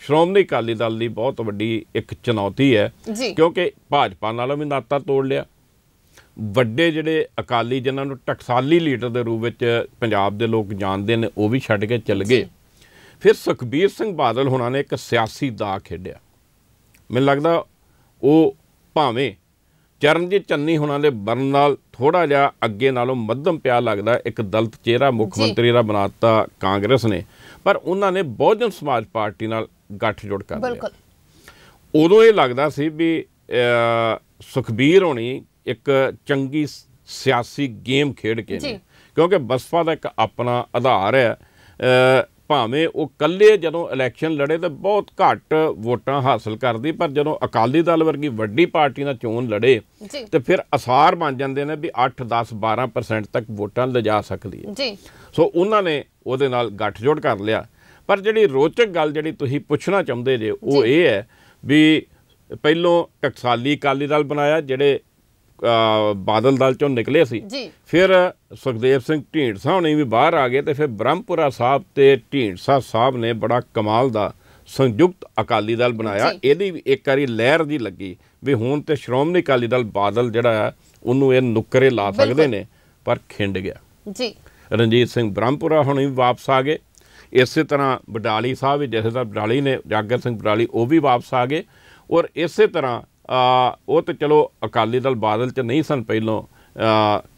ਸ਼੍ਰੋਮਣੀ ਅਕਾਲੀ ਦਲ ਦੀ ਬਹੁਤ ਵੱਡੀ ਇੱਕ ਚੁਣੌਤੀ ਹੈ ਕਿਉਂਕਿ ਭਾਜਪਾ ਨਾਲੋਂ ਵੀ ਨਾਤਾ ਤੋੜ ਲਿਆ ਵੱਡੇ ਜਿਹੜੇ ਅਕਾਲੀ ਜਿਨ੍ਹਾਂ ਨੂੰ ਟਕਸਾਲੀ ਲੀਡਰ ਦੇ ਰੂਪ ਵਿੱਚ ਪੰਜਾਬ ਦੇ ਲੋਕ ਜਾਣਦੇ ਨੇ ਉਹ ਵੀ ਛੱਡ ਕੇ ਚੱਲ ਗਏ ਫਿਰ ਸੁਖਬੀਰ ਸਿੰਘ ਬਾਦਲ ਹੁਣਾਂ ਨੇ ਇੱਕ ਸਿਆਸੀ ਦਾ ਖੇਡਿਆ ਮੈਨੂੰ ਲੱਗਦਾ ਉਹ ਭਾਵੇਂ ਚਰਨਜੀਤ ਚੰਨੀ ਹੁਣਾਂ ਦੇ ਬਰਨ ਨਾਲ ਥੋੜਾ ਜਿਹਾ ਅੱਗੇ ਨਾਲੋਂ ਮੱਧਮ ਪਿਆ ਲੱਗਦਾ ਇੱਕ ਦਲਤ ਚਿਹਰਾ ਮੁੱਖ ਮੰਤਰੀ ਦਾ ਬਣਾਤਾ ਕਾਂਗਰਸ ਨੇ ਪਰ ਉਹਨਾਂ ਨੇ ਬਹੁਜਨ ਸਮਾਜ ਪਾਰਟੀ ਨਾਲ ਗੱਠਜੋੜ ਕਰ ਲਿਆ ਬਿਲਕੁਲ ਉਦੋਂ ਇਹ ਲੱਗਦਾ ਸੀ ਵੀ ਸੁਖਬੀਰ ਹੋਣੀ ਇੱਕ ਚੰਗੀ ਸਿਆਸੀ ਗੇਮ ਖੇਡ ਕੇ ਨੇ ਕਿਉਂਕਿ ਬਸਪਾ ਦਾ ਇੱਕ ਆਪਣਾ ਆਧਾਰ ਹੈ ਭਾਵੇਂ ਉਹ ਕੱਲੇ ਜਦੋਂ ਇਲੈਕਸ਼ਨ ਲੜੇ ਤਾਂ ਬਹੁਤ ਘੱਟ ਵੋਟਾਂ ਹਾਸਲ ਕਰਦੀ ਪਰ ਜਦੋਂ ਅਕਾਲੀ ਦਲ ਵਰਗੀ ਵੱਡੀ ਪਾਰਟੀ ਨਾਲ ਚੋਣ ਲੜੇ ਤੇ ਫਿਰ ਅਸਾਰ ਬਣ ਜਾਂਦੇ ਨੇ ਵੀ 8 10 12% ਤੱਕ ਵੋਟਾਂ ਲਿਜਾ ਸਕਦੀ ਹੈ ਜੀ ਸੋ ਉਹਨਾਂ ਨੇ ਉਹਦੇ ਨਾਲ ਗੱਠਜੋੜ ਕਰ ਲਿਆ ਪਰ ਜਿਹੜੀ ਰੋਚਕ ਗੱਲ ਜਿਹੜੀ ਤੁਸੀਂ ਪੁੱਛਣਾ ਚਾਹੁੰਦੇ ਜੇ ਉਹ ਇਹ ਹੈ ਵੀ ਪਹਿਲੋਂ ਟਕਸਾਲੀ ਅਕਾਲੀ ਦਲ ਬਣਾਇਆ ਜਿਹੜੇ ਬਾਦਲ ਦਲ ਚੋਂ ਨਿਕਲੇ ਸੀ ਫਿਰ ਸੁਖਦੇਵ ਸਿੰਘ ਢੀਂਡਸਾ ਹੁਣੇ ਵੀ ਬਾਹਰ ਆ ਗਏ ਤੇ ਫਿਰ ਬ੍ਰਹਮਪੁਰਾ ਸਾਹਿਬ ਤੇ ਢੀਂਡਸਾ ਸਾਹਿਬ ਨੇ ਬੜਾ ਕਮਾਲ ਦਾ ਸੰਯੁਕਤ ਅਕਾਲੀ ਦਲ ਬਣਾਇਆ ਇਹਦੀ ਵੀ ਇੱਕ ਵਾਰੀ ਲਹਿਰ ਜੀ ਲੱਗੀ ਵੀ ਹੁਣ ਤੇ ਸ਼੍ਰੋਮਣੀ ਅਕਾਲੀ ਦਲ ਬਾਦਲ ਜਿਹੜਾ ਉਹਨੂੰ ਇਹ ਨੁਕਰੇ ਲਾ ਸਕਦੇ ਨੇ ਪਰ ਖਿੰਡ ਗਿਆ ਜੀ ਰਣਜੀਤ ਸਿੰਘ ਬ੍ਰਹਮਪੁਰਾ ਹੁਣ ਵੀ ਵਾਪਸ ਆ ਗਏ ਇਸੇ ਤਰ੍ਹਾਂ ਬਡਾਲੀ ਸਾਹਿਬ ਜਿਹੜੇ ਜਥੇਦਾਰ ਬਡਾਲੀ ਨੇ ਜਾਗਰ ਸਿੰਘ ਬਡਾਲੀ ਉਹ ਵੀ ਵਾਪਸ ਆ ਗਏ ਔਰ ਇਸੇ ਤਰ੍ਹਾਂ ਉਹ ਤੇ ਚਲੋ ਅਕਾਲੀ ਦਲ ਬਾਦਲ ਚ ਨਹੀਂ ਸਨ ਪਹਿਲਾਂ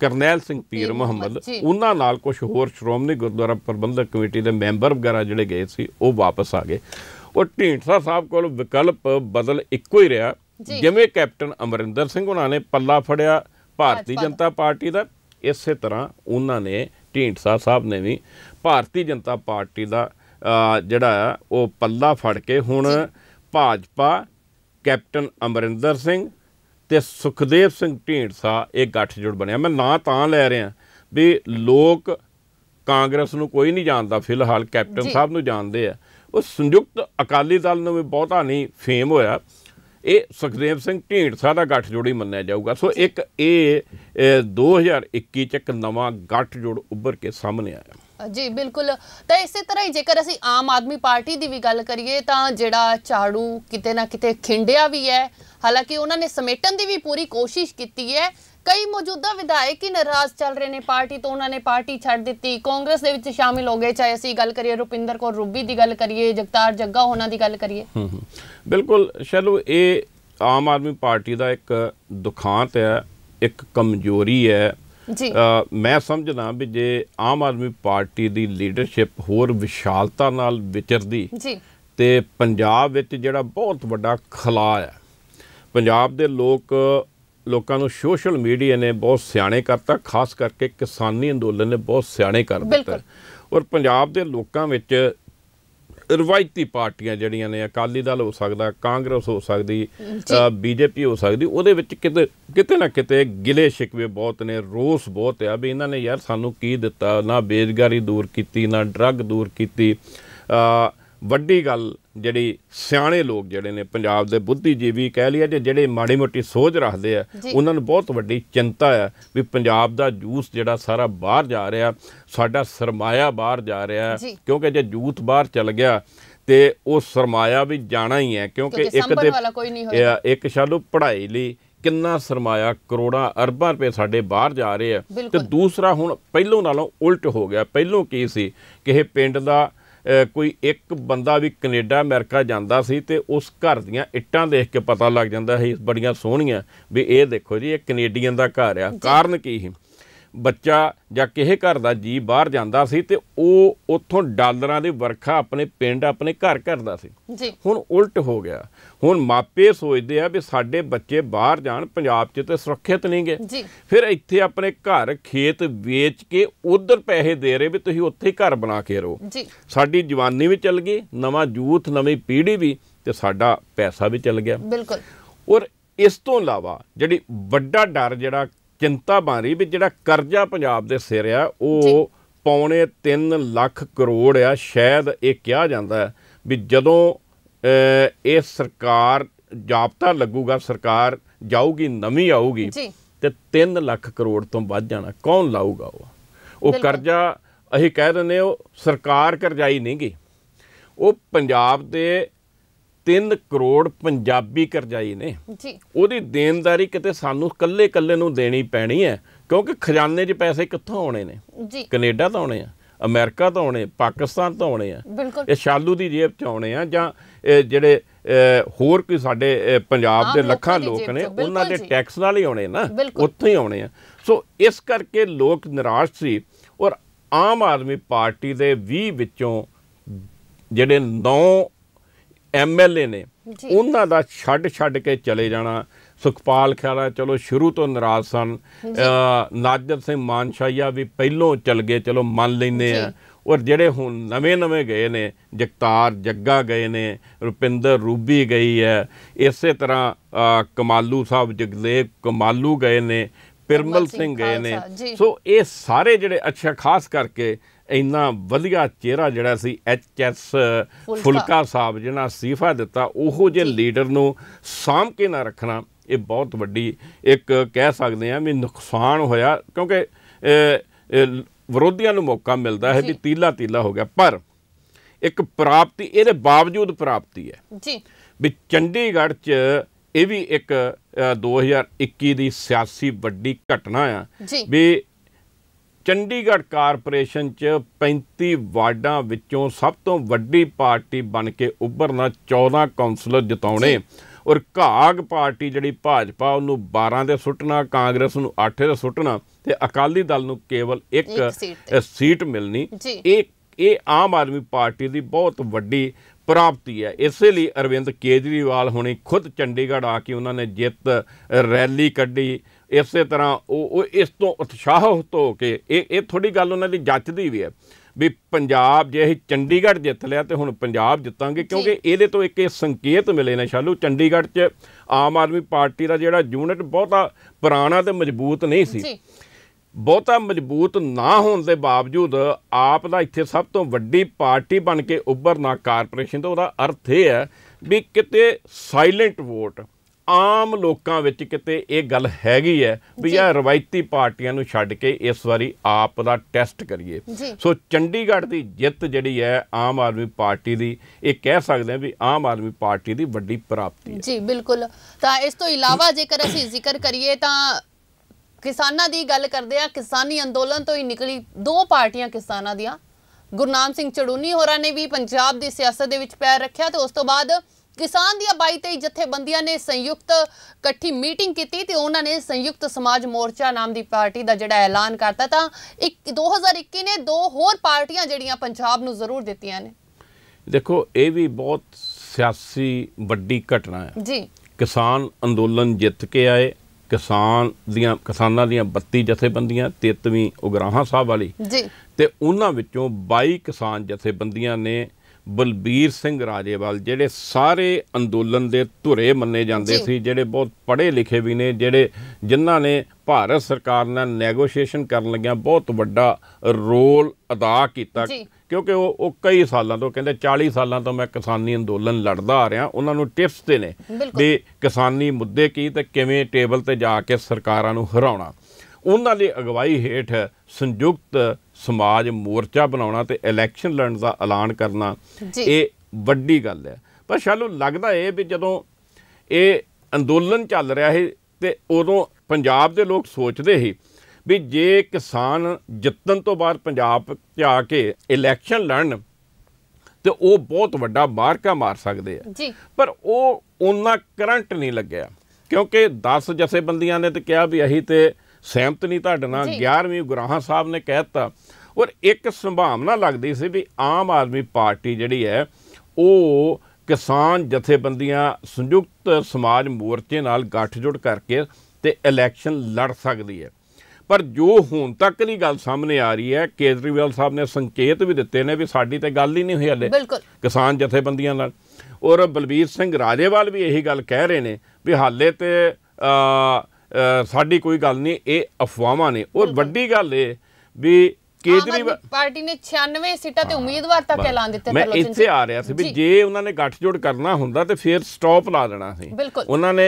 ਕਰਨੈਲ ਸਿੰਘ ਪੀਰ ਮੁਹੰਮਦ ਉਹਨਾਂ ਨਾਲ ਕੁਝ ਹੋਰ ਸ਼੍ਰੋਮਣੀ ਗੁਰਦੁਆਰਾ ਪ੍ਰਬੰਧਕ ਕਮੇਟੀ ਦੇ ਮੈਂਬਰ ਵਗੈਰਾ ਜਿਹੜੇ ਗਏ ਸੀ ਉਹ ਵਾਪਸ ਆ ਗਏ ਉਹ ਢੀਂਡਸਾ ਸਾਹਿਬ ਕੋਲ ਵਿਕਲਪ ਬਦਲ ਇੱਕੋ ਹੀ ਰਿਹਾ ਜਿਵੇਂ ਕੈਪਟਨ ਅਮਰਿੰਦਰ ਸਿੰਘ ਉਹਨਾਂ ਨੇ ਪੱਲਾ ਫੜਿਆ ਭਾਰਤੀ ਜਨਤਾ ਪਾਰਟੀ ਦਾ ਇਸੇ ਤਰ੍ਹਾਂ ਉਹਨਾਂ ਨੇ ਢੀਂਡਸਾ ਸਾਹਿਬ ਨੇ ਵੀ ਭਾਰਤੀ ਜਨਤਾ ਪਾਰਟੀ ਦਾ ਜਿਹੜਾ ਉਹ ਪੱਲਾ ਫੜ ਕੇ ਹੁਣ ਭਾਜਪਾ ਕੈਪਟਨ ਅਮਰਿੰਦਰ ਸਿੰਘ ਤੇ ਸੁਖਦੇਵ ਸਿੰਘ ਢੀਂਡਸਾ ਇਹ ਗੱਠਜੋੜ ਬਣਿਆ ਮੈਂ ਨਾਂ ਤਾਂ ਲੈ ਰਿਹਾ ਵੀ ਲੋਕ ਕਾਂਗਰਸ ਨੂੰ ਕੋਈ ਨਹੀਂ ਜਾਣਦਾ ਫਿਲਹਾਲ ਕੈਪਟਨ ਸਾਹਿਬ ਨੂੰ ਜਾਣਦੇ ਆ ਉਹ ਸੰਯੁਕਤ ਅਕਾਲੀ ਦਲ ਨੂੰ ਵੀ ਬਹੁਤਾ ਨਹੀਂ ਫੇਮ ਹੋਇਆ ਇਹ ਸੁਖਦੇਵ ਸਿੰਘ ਢੀਂਡਸਾ ਦਾ ਗੱਠਜੋੜ ਹੀ ਮੰਨਿਆ ਜਾਊਗਾ ਸੋ ਇੱਕ ਇਹ 2021 ਚ ਇੱਕ ਨਵਾਂ ਗੱਠਜੋੜ ਉੱਭਰ ਕੇ ਸਾਹਮਣੇ ਆਇਆ ਜੀ ਬਿਲਕੁਲ ਤਾਂ ਇਸੇ ਤਰ੍ਹਾਂ ਹੀ ਜੇਕਰ ਅਸੀਂ ਆਮ ਆਦਮੀ ਪਾਰਟੀ ਦੀ ਵੀ ਗੱਲ ਕਰੀਏ ਤਾਂ ਜਿਹੜਾ ਝਾੜੂ ਕਿਤੇ ਨਾ ਕਿਤੇ ਖਿੰਡਿਆ ਵੀ ਹੈ ਹਾਲਾਂਕਿ ਉਹਨਾਂ ਨੇ ਸਮੇਟਣ ਦੀ ਵੀ ਪੂਰੀ ਕੋਸ਼ਿਸ਼ ਕੀਤੀ ਹੈ ਕਈ ਮੌਜੂਦਾ ਵਿਧਾਇਕ ਹੀ ਨਾਰਾਜ਼ ਚੱਲ ਰਹੇ ਨੇ ਪਾਰਟੀ ਤੋਂ ਉਹਨਾਂ ਨੇ ਪਾਰਟੀ ਛੱਡ ਦਿੱਤੀ ਕਾਂਗਰਸ ਦੇ ਵਿੱਚ ਸ਼ਾਮਿਲ ਹੋ ਗਏ ਚਾਹੇ ਅਸੀਂ ਗੱਲ ਕਰੀਏ ਰੁਪਿੰਦਰ ਕੌਰ ਰੁੱਬੀ ਦੀ ਗੱਲ ਕਰੀਏ ਜਗਤਾਰ ਜੱਗਾ ਉਹਨਾਂ ਦੀ ਗੱਲ ਕਰੀਏ ਬਿਲਕੁਲ ਸ਼ੈਲੂ ਇਹ ਆਮ ਆਦਮੀ ਪਾਰਟੀ ਦਾ ਇੱਕ ਦੁਖਾਂਤ ਹੈ ਇੱਕ ਕਮਜ਼ੋਰੀ ਹੈ ਜੀ ਮੈਂ ਸਮਝਦਾ ਵੀ ਜੇ ਆਮ ਆਦਮੀ ਪਾਰਟੀ ਦੀ ਲੀਡਰਸ਼ਿਪ ਹੋਰ ਵਿਸ਼ਾਲਤਾ ਨਾਲ ਵਿਚਰਦੀ ਜੀ ਤੇ ਪੰਜਾਬ ਵਿੱਚ ਜਿਹੜਾ ਬਹੁਤ ਵੱਡਾ ਖਲਾ ਹੈ ਪੰਜਾਬ ਦੇ ਲੋਕ ਲੋਕਾਂ ਨੂੰ ਸੋਸ਼ਲ ਮੀਡੀਆ ਨੇ ਬਹੁਤ ਸਿਆਣੇ ਕਰਤਾ ਖਾਸ ਕਰਕੇ ਕਿਸਾਨੀ ਅੰਦੋਲਨ ਨੇ ਬਹੁਤ ਸਿਆਣੇ ਕਰ ਦਿੱਤਾ ਔਰ ਪੰਜਾਬ ਦੇ ਲੋਕਾਂ ਵਿੱਚ ਰਵਾਇਤੀ ਪਾਰਟੀਆਂ ਜਿਹੜੀਆਂ ਨੇ ਅਕਾਲੀ ਦਲ ਹੋ ਸਕਦਾ ਕਾਂਗਰਸ ਹੋ ਸਕਦੀ ਬੀਜੇਪੀ ਹੋ ਸਕਦੀ ਉਹਦੇ ਵਿੱਚ ਕਿਤੇ ਕਿਤੇ ਨਾ ਕਿਤੇ ਗਿਲੇ ਸ਼ਿਕਵੇ ਬਹੁਤ ਨੇ ਰੋਸ ਬਹੁਤ ਆ ਵੀ ਇਹਨਾਂ ਨੇ ਯਾਰ ਸਾਨੂੰ ਕੀ ਦਿੱਤਾ ਨਾ ਬੇਜਗਾਰੀ ਦੂਰ ਕੀਤੀ ਨਾ ਡਰੱਗ ਦੂਰ ਕੀਤੀ ਆ ਵੱਡੀ ਗੱਲ ਜਿਹੜੀ ਸਿਆਣੇ ਲੋਕ ਜਿਹੜੇ ਨੇ ਪੰਜਾਬ ਦੇ ਬੁੱਧੀਜੀਵੀ ਕਹਿ ਲਿਆ ਜੇ ਜਿਹੜੇ ਮਾੜੀ ਮੋਟੀ ਸੋਚ ਰੱਖਦੇ ਆ ਉਹਨਾਂ ਨੂੰ ਬਹੁਤ ਵੱਡੀ ਚਿੰਤਾ ਆ ਵੀ ਪੰਜਾਬ ਦਾ ਜੂਸ ਜਿਹੜਾ ਸਾਰਾ ਬਾਹਰ ਜਾ ਰਿਹਾ ਸਾਡਾ ਸਰਮਾਇਆ ਬਾਹਰ ਜਾ ਰਿਹਾ ਕਿਉਂਕਿ ਜੇ ਜੂਤ ਬਾਹਰ ਚਲ ਗਿਆ ਤੇ ਉਹ ਸਰਮਾਇਆ ਵੀ ਜਾਣਾ ਹੀ ਹੈ ਕਿਉਂਕਿ ਇੱਕ ਤੇ ਇੱਕ ਸ਼ਾਲੂ ਪੜ੍ਹਾਈ ਲਈ ਕਿੰਨਾ ਸਰਮਾਇਆ ਕਰੋੜਾਂ ਅਰਬਾਂ ਰੁਪਏ ਸਾਡੇ ਬਾਹਰ ਜਾ ਰਹੇ ਆ ਤੇ ਦੂਸਰਾ ਹੁਣ ਪਹਿਲੋਂ ਨਾਲੋਂ ਉਲਟ ਹੋ ਗਿਆ ਪਹਿਲੋਂ ਕੀ ਸੀ ਕਿ ਇਹ ਪਿੰਡ ਦਾ ਕੋਈ ਇੱਕ ਬੰਦਾ ਵੀ ਕੈਨੇਡਾ ਅਮਰੀਕਾ ਜਾਂਦਾ ਸੀ ਤੇ ਉਸ ਘਰ ਦੀਆਂ ਇੱਟਾਂ ਦੇਖ ਕੇ ਪਤਾ ਲੱਗ ਜਾਂਦਾ ਸੀ ਬੜੀਆਂ ਸੋਹਣੀਆਂ ਵੀ ਇਹ ਦੇਖੋ ਜੀ ਇਹ ਕੈਨੇਡੀਅਨ ਦਾ ਘਰ ਆ ਕਾਰਨ ਕੀ ਸੀ ਬੱਚਾ ਜਾਂ ਕਿਸੇ ਘਰ ਦਾ ਜੀ ਬਾਹਰ ਜਾਂਦਾ ਸੀ ਤੇ ਉਹ ਉੱਥੋਂ ਡਾਲਰਾਂ ਦੇ ਵਰਖਾ ਆਪਣੇ ਪਿੰਡ ਆਪਣੇ ਘਰ ਕਰਦਾ ਸੀ ਜੀ ਹੁਣ ਉਲਟ ਹੋ ਗਿਆ ਹੁਣ ਮਾਪੇ ਸੋਚਦੇ ਆ ਵੀ ਸਾਡੇ ਬੱਚੇ ਬਾਹਰ ਜਾਣ ਪੰਜਾਬ 'ਚ ਤੇ ਸੁਰੱਖਿਅਤ ਨਹੀਂਗੇ ਜੀ ਫਿਰ ਇੱਥੇ ਆਪਣੇ ਘਰ ਖੇਤ ਵੇਚ ਕੇ ਉਧਰ ਪੈਸੇ ਦੇ ਰਹੇ ਵੀ ਤੁਸੀਂ ਉੱਥੇ ਘਰ ਬਣਾ ਕੇ ਰਹੋ ਜੀ ਸਾਡੀ ਜਵਾਨੀ ਵੀ ਚੱਲ ਗਈ ਨਵਾਂ ਯੂਥ ਨਵੀਂ ਪੀੜ੍ਹੀ ਵੀ ਤੇ ਸਾਡਾ ਪੈਸਾ ਵੀ ਚੱਲ ਗਿਆ ਬਿਲਕੁਲ ਔਰ ਇਸ ਤੋਂ ਇਲਾਵਾ ਜਿਹੜੀ ਵੱਡਾ ਡਰ ਜਿਹੜਾ ਚਿੰਤਾ ਬਣ ਰਹੀ ਵੀ ਜਿਹੜਾ ਕਰਜ਼ਾ ਪੰਜਾਬ ਦੇ ਸਿਰ ਆ ਉਹ ਪੌਣੇ 3 ਲੱਖ ਕਰੋੜ ਆ ਸ਼ਾਇਦ ਇਹ ਕਿਹਾ ਜਾਂਦਾ ਵੀ ਜਦੋਂ ਇਹ ਸਰਕਾਰ ਜਾਬਤਾ ਲੱਗੂਗਾ ਸਰਕਾਰ ਜਾਊਗੀ ਨਵੀਂ ਆਊਗੀ ਤੇ 3 ਲੱਖ ਕਰੋੜ ਤੋਂ ਵੱਧ ਜਾਣਾ ਕੌਣ ਲਾਊਗਾ ਉਹ ਉਹ ਕਰਜ਼ਾ ਅਸੀਂ ਕਹਿ ਦਿੰਦੇ ਉਹ ਸਰਕਾਰ ਕਰਜ਼ਾਈ ਨਹੀਂਗੀ ਉਹ ਪੰਜਾਬ ਦੇ 3 ਕਰੋੜ ਪੰਜਾਬੀ ਕਰਜ਼ਾਈ ਨੇ ਜੀ ਉਹਦੀ ਦੇਣਦਾਰੀ ਕਿਤੇ ਸਾਨੂੰ ਕੱਲੇ ਕੱਲੇ ਨੂੰ ਦੇਣੀ ਪੈਣੀ ਹੈ ਕਿਉਂਕਿ ਖਜ਼ਾਨੇ 'ਚ ਪੈਸੇ ਕਿੱਥੋਂ ਆਉਣੇ ਨੇ ਜੀ ਕੈਨੇਡਾ ਤੋਂ ਆਉਣੇ ਆ ਅਮਰੀਕਾ ਤੋਂ ਆਉਣੇ ਪਾਕਿਸਤਾਨ ਤੋਂ ਆਉਣੇ ਆ ਇਹ ਸ਼ਾਲੂ ਦੀ ਜੇਬ 'ਚ ਆਉਣੇ ਆ ਜਾਂ ਇਹ ਜਿਹੜੇ ਹੋਰ ਕੋਈ ਸਾਡੇ ਪੰਜਾਬ ਦੇ ਲੱਖਾਂ ਲੋਕ ਨੇ ਉਹਨਾਂ ਦੇ ਟੈਕਸ ਨਾਲ ਹੀ ਆਉਣੇ ਨਾ ਉੱਥੇ ਹੀ ਆਉਣੇ ਆ ਸੋ ਇਸ ਕਰਕੇ ਲੋਕ ਨਿਰਾਸ਼ ਸੀ ਔਰ ਆਮ ਆਦਮੀ ਪਾਰਟੀ ਦੇ 20 ਵਿੱਚੋਂ ਜਿਹੜੇ ਐਮਐਲਏ ਨੇ ਉਹਨਾਂ ਦਾ ਛੱਡ ਛੱਡ ਕੇ ਚਲੇ ਜਾਣਾ ਸੁਖਪਾਲ ਖਿਆਲਾ ਚਲੋ ਸ਼ੁਰੂ ਤੋਂ ਨਾਰਾਜ਼ ਸਨ ਨਾਜਰ ਸਿੰਘ ਮਾਨਸ਼ਾਇਆ ਵੀ ਪਹਿਲੋਂ ਚਲ ਗਏ ਚਲੋ ਮੰਨ ਲੈਂਦੇ ਆ ਔਰ ਜਿਹੜੇ ਹੁਣ ਨਵੇਂ-ਨਵੇਂ ਗਏ ਨੇ ਜਗਤਾਰ ਜੱਗਾ ਗਏ ਨੇ ਰੁਪਿੰਦਰ ਰੂਬੀ ਗਈ ਹੈ ਇਸੇ ਤਰ੍ਹਾਂ ਕਮਾਲੂ ਸਾਹਿਬ ਜਗਦੇਵ ਕਮਾਲੂ ਗਏ ਨੇ ਪਿਰਮਲ ਸਿੰਘ ਗਏ ਨੇ ਸੋ ਇਹ ਸਾਰੇ ਜਿਹੜੇ ਅੱਛਾ ਖਾਸ ਕਰਕੇ ਇੰਨਾ ਵਧੀਆ ਚਿਹਰਾ ਜਿਹੜਾ ਸੀ ਐਚ ਐਸ ਫੁਲਕਾ ਸਾਹਿਬ ਜਿਹਨਾਂ ਸੀਫਾ ਦਿੱਤਾ ਉਹੋ ਜੇ ਲੀਡਰ ਨੂੰ ਸਾਮ ਕੇ ਨਾ ਰੱਖਣਾ ਇਹ ਬਹੁਤ ਵੱਡੀ ਇੱਕ ਕਹਿ ਸਕਦੇ ਆ ਵੀ ਨੁਕਸਾਨ ਹੋਇਆ ਕਿਉਂਕਿ ਵਿਰੋਧੀਆਂ ਨੂੰ ਮੌਕਾ ਮਿਲਦਾ ਹੈ ਵੀ ਤੀਲਾ ਤੀਲਾ ਹੋ ਗਿਆ ਪਰ ਇੱਕ ਪ੍ਰਾਪਤੀ ਇਹਦੇ ਬਾਵਜੂਦ ਪ੍ਰਾਪਤੀ ਹੈ ਜੀ ਵੀ ਚੰਡੀਗੜ੍ਹ 'ਚ ਇਹ ਵੀ ਇੱਕ 2021 ਦੀ ਸਿਆਸੀ ਵੱਡੀ ਘਟਨਾ ਆ ਵੀ ਚੰਡੀਗੜ੍ਹ ਕਾਰਪੋਰੇਸ਼ਨ 'ਚ 35 ਵਾਰਡਾਂ ਵਿੱਚੋਂ ਸਭ ਤੋਂ ਵੱਡੀ ਪਾਰਟੀ ਬਣ ਕੇ ਉੱਭਰਨਾ 14 ਕਾਉਂਸਲਰ ਜਿਤਾਉਣੇ ਔਰ ਘਾਗ ਪਾਰਟੀ ਜਿਹੜੀ ਭਾਜਪਾ ਉਹਨੂੰ 12 ਦੇ ਸੁੱਟਣਾ ਕਾਂਗਰਸ ਨੂੰ 8 ਦੇ ਸੁੱਟਣਾ ਤੇ ਅਕਾਲੀ ਦਲ ਨੂੰ ਕੇਵਲ ਇੱਕ ਸੀਟ ਮਿਲਣੀ ਇਹ ਇਹ ਆਮ ਆਦਮੀ ਪਾਰਟੀ ਦੀ ਬਹੁਤ ਵੱਡੀ ਪ੍ਰਾਪਤੀ ਹੈ ਇਸੇ ਲਈ ਅਰਵਿੰਦ ਕੇਜਰੀਵਾਲ ਹੁਣੇ ਖੁਦ ਚੰਡੀਗੜ੍ਹ ਆ ਕੇ ਉਹਨਾਂ ਨੇ ਜਿੱਤ ਰੈਲੀ ਕੱਢੀ ਇਸੇ ਤਰ੍ਹਾਂ ਉਹ ਉਹ ਇਸ ਤੋਂ ਉਤਸ਼ਾਹ ਹੋ ਕੇ ਇਹ ਇਹ ਥੋੜੀ ਗੱਲ ਉਹਨਾਂ ਦੀ ਜੱਜਦੀ ਵੀ ਹੈ ਵੀ ਪੰਜਾਬ ਜੇ ਇਹ ਚੰਡੀਗੜ੍ਹ ਜਿੱਤ ਲਿਆ ਤੇ ਹੁਣ ਪੰਜਾਬ ਜਿੱਤਾਂਗੇ ਕਿਉਂਕਿ ਇਹਦੇ ਤੋਂ ਇੱਕ ਇਹ ਸੰਕੇਤ ਮਿਲੇ ਨੇ ਸ਼ਾਲੂ ਚੰਡੀਗੜ੍ਹ 'ਚ ਆਮ ਆਦਮੀ ਪਾਰਟੀ ਦਾ ਜਿਹੜਾ ਯੂਨਿਟ ਬਹੁਤਾ ਪੁਰਾਣਾ ਤੇ ਮਜ਼ਬੂਤ ਨਹੀਂ ਸੀ ਬਹੁਤਾ ਮਜ਼ਬੂਤ ਨਾ ਹੋਣ ਦੇ ਬਾਵਜੂਦ ਆਪ ਦਾ ਇੱਥੇ ਸਭ ਤੋਂ ਵੱਡੀ ਪਾਰਟੀ ਬਣ ਕੇ ਉੱਭਰਨਾ ਕਾਰਪੋਰੇਸ਼ਨ ਦਾ ਉਹਦਾ ਅਰਥ ਇਹ ਹੈ ਵੀ ਕਿਤੇ ਸਾਇਲੈਂਟ ਵੋਟ ਆਮ ਲੋਕਾਂ ਵਿੱਚ ਕਿਤੇ ਇਹ ਗੱਲ ਹੈਗੀ ਹੈ ਵੀ ਇਹ ਰਵਾਇਤੀ ਪਾਰਟੀਆਂ ਨੂੰ ਛੱਡ ਕੇ ਇਸ ਵਾਰੀ ਆਪ ਦਾ ਟੈਸਟ ਕਰੀਏ ਸੋ ਚੰਡੀਗੜ੍ਹ ਦੀ ਜਿੱਤ ਜਿਹੜੀ ਹੈ ਆਮ ਆਦਮੀ ਪਾਰਟੀ ਦੀ ਇਹ ਕਹਿ ਸਕਦੇ ਹਾਂ ਵੀ ਆਮ ਆਦਮੀ ਪਾਰਟੀ ਦੀ ਵੱਡੀ ਪ੍ਰਾਪਤੀ ਹੈ ਜੀ ਬਿਲਕੁਲ ਤਾਂ ਇਸ ਤੋਂ ਇਲਾਵਾ ਜੇਕਰ ਅਸੀਂ ਜ਼ਿਕਰ ਕਰੀਏ ਤਾਂ ਕਿਸਾਨਾਂ ਦੀ ਗੱਲ ਕਰਦੇ ਆ ਕਿਸਾਨੀ ਅੰਦੋਲਨ ਤੋਂ ਹੀ ਨਿਕਲੀ ਦੋ ਪਾਰਟੀਆਂ ਕਿਸਾਨਾਂ ਦੀਆਂ ਗੁਰਨਾਮ ਸਿੰਘ ਚੜੂਨੀ ਹੋਰਾਂ ਨੇ ਵੀ ਪੰਜਾਬ ਦੀ ਸਿਆਸਤ ਦੇ ਵਿੱਚ ਪੈਰ ਰੱਖਿਆ ਤੇ ਉਸ ਤੋਂ ਬਾਅਦ ਕਿਸਾਨ ਦੀਆਂ 22 23 ਜਥੇਬੰਦੀਆਂ ਨੇ ਸੰਯੁਕਤ ਇਕੱਠੀ ਮੀਟਿੰਗ ਕੀਤੀ ਤੇ ਉਹਨਾਂ ਨੇ ਸੰਯੁਕਤ ਸਮਾਜ ਮੋਰਚਾ ਨਾਮ ਦੀ ਪਾਰਟੀ ਦਾ ਜਿਹੜਾ ਐਲਾਨ ਕਰਤਾ ਤਾਂ 2021 ਨੇ ਦੋ ਹੋਰ ਪਾਰਟੀਆਂ ਜਿਹੜੀਆਂ ਪੰਜਾਬ ਨੂੰ ਜ਼ਰੂਰ ਦਿੱਤੀਆਂ ਨੇ ਦੇਖੋ ਇਹ ਵੀ ਬਹੁਤ ਸਿਆਸੀ ਵੱਡੀ ਘਟਨਾ ਹੈ ਜੀ ਕਿਸਾਨ ਅੰਦੋਲਨ ਜਿੱਤ ਕੇ ਆਏ ਕਿਸਾਨ ਦੀਆਂ ਕਿਸਾਨਾਂ ਦੀਆਂ 32 ਜਥੇਬੰਦੀਆਂ 33ਵੀਂ ਉਗਰਾਹਾਂ ਸਾਹਿਬ ਵਾਲੀ ਜੀ ਤੇ ਉਹਨਾਂ ਵਿੱਚੋਂ 22 ਕਿਸਾਨ ਜਥੇਬੰਦੀਆਂ ਨੇ ਬਲਬੀਰ ਸਿੰਘ ਰਾਜੇਵਾਲ ਜਿਹੜੇ ਸਾਰੇ ਅੰਦੋਲਨ ਦੇ ਧੁਰੇ ਮੰਨੇ ਜਾਂਦੇ ਸੀ ਜਿਹੜੇ ਬਹੁਤ ਪੜ੍ਹੇ ਲਿਖੇ ਵੀ ਨੇ ਜਿਹੜੇ ਜਿਨ੍ਹਾਂ ਨੇ ਭਾਰਤ ਸਰਕਾਰ ਨਾਲ ਨੈਗੋਸ਼ੀਏਸ਼ਨ ਕਰਨ ਲੱਗਿਆਂ ਬਹੁਤ ਵੱਡਾ ਰੋਲ ਅਦਾ ਕੀਤਾ ਕਿਉਂਕਿ ਉਹ ਉਹ ਕਈ ਸਾਲਾਂ ਤੋਂ ਕਹਿੰਦੇ 40 ਸਾਲਾਂ ਤੋਂ ਮੈਂ ਕਿਸਾਨੀ ਅੰਦੋਲਨ ਲੜਦਾ ਆ ਰਿਹਾ ਉਹਨਾਂ ਨੂੰ ਟਿਪਸ ਦੇ ਨੇ ਵੀ ਕਿਸਾਨੀ ਮੁੱਦੇ ਕੀ ਤੇ ਕਿਵੇਂ ਟੇਬਲ ਤੇ ਜਾ ਕੇ ਸਰਕਾਰਾਂ ਨੂੰ ਹਰਾਉਣਾ ਉਹਨਾਂ ਦੀ ਅਗਵਾਈ ਹੇਠ ਸੰਯੁਕਤ ਸਮਾਜ ਮੋਰਚਾ ਬਣਾਉਣਾ ਤੇ ਇਲੈਕਸ਼ਨ ਲੜਨ ਦਾ ਐਲਾਨ ਕਰਨਾ ਇਹ ਵੱਡੀ ਗੱਲ ਹੈ ਪਰ ਸ਼ਾਲੂ ਲੱਗਦਾ ਇਹ ਵੀ ਜਦੋਂ ਇਹ ਅੰਦੋਲਨ ਚੱਲ ਰਿਹਾ ਹੈ ਤੇ ਉਦੋਂ ਪੰਜਾਬ ਦੇ ਲੋਕ ਸੋਚਦੇ ਸੀ ਵੀ ਜੇ ਕਿਸਾਨ ਜਿੱਤਣ ਤੋਂ ਬਾਅਦ ਪੰਜਾਬ 'ਚ ਆ ਕੇ ਇਲੈਕਸ਼ਨ ਲੜਨ ਤੇ ਉਹ ਬਹੁਤ ਵੱਡਾ ਮਾਰਕਾ ਮਾਰ ਸਕਦੇ ਆ ਪਰ ਉਹ ਉਹਨਾਂ ਕਰੰਟ ਨਹੀਂ ਲੱਗਿਆ ਕਿਉਂਕਿ 10 ਜਥੇਬੰਦੀਆਂ ਨੇ ਤੇ ਕਿਹਾ ਵੀ ਅਸੀਂ ਤੇ ਸਹਿਮਤ ਨਹੀਂ ਤੁਹਾਡੇ ਨਾਲ 11ਵੀਂ ਗੁਰਾਹਾ ਸਾਹਿਬ ਨੇ ਕਹਿਤਾ ਔਰ ਇੱਕ ਸੰਭਾਵਨਾ ਲੱਗਦੀ ਸੀ ਵੀ ਆਮ ਆਦਮੀ ਪਾਰਟੀ ਜਿਹੜੀ ਹੈ ਉਹ ਕਿਸਾਨ ਜਥੇਬੰਦੀਆਂ ਸੰਯੁਕਤ ਸਮਾਜ ਮੋਰਚੇ ਨਾਲ ਗੱਠਜੋੜ ਕਰਕੇ ਤੇ ਇਲੈਕਸ਼ਨ ਲੜ ਸਕਦੀ ਹੈ ਪਰ ਜੋ ਹੁਣ ਤੱਕ ਦੀ ਗੱਲ ਸਾਹਮਣੇ ਆ ਰਹੀ ਹੈ ਕੇਜਰੀਵਾਲ ਸਾਹਿਬ ਨੇ ਸੰਕੇਤ ਵੀ ਦਿੱਤੇ ਨੇ ਵੀ ਸਾਡੀ ਤੇ ਗੱਲ ਹੀ ਨਹੀਂ ਹੋਈ ਹਲੇ ਕਿਸਾਨ ਜਥੇਬੰਦੀਆਂ ਨਾਲ ਔਰ ਬਲਬੀਰ ਸਿੰਘ ਰਾਜੇਵਾਲ ਵੀ ਇਹੀ ਗੱਲ ਕਹਿ ਰਹੇ ਨੇ ਵੀ ਹਾਲੇ ਤੇ ਆ ਸਾਡੀ ਕੋਈ ਗੱਲ ਨਹੀਂ ਇਹ ਅਫਵਾਹਾਂ ਨੇ ਔਰ ਵੱਡੀ ਗੱਲ ਇਹ ਵੀ ਕੇਂਦਰੀ ਪਾਰਟੀ ਨੇ 96 ਸੀਟਾਂ ਤੇ ਉਮੀਦਵਾਰ ਤੱਕ ਐਲਾਨ ਦਿੱਤੇ ਮੈਂ ਇੱਥੇ ਆ ਰਿਹਾ ਸੀ ਵੀ ਜੇ ਉਹਨਾਂ ਨੇ ਗੱਠਜੋੜ ਕਰਨਾ ਹੁੰਦਾ ਤੇ ਫਿਰ ਸਟਾਪ ਲਾ ਦੇਣਾ ਸੀ ਉਹਨਾਂ ਨੇ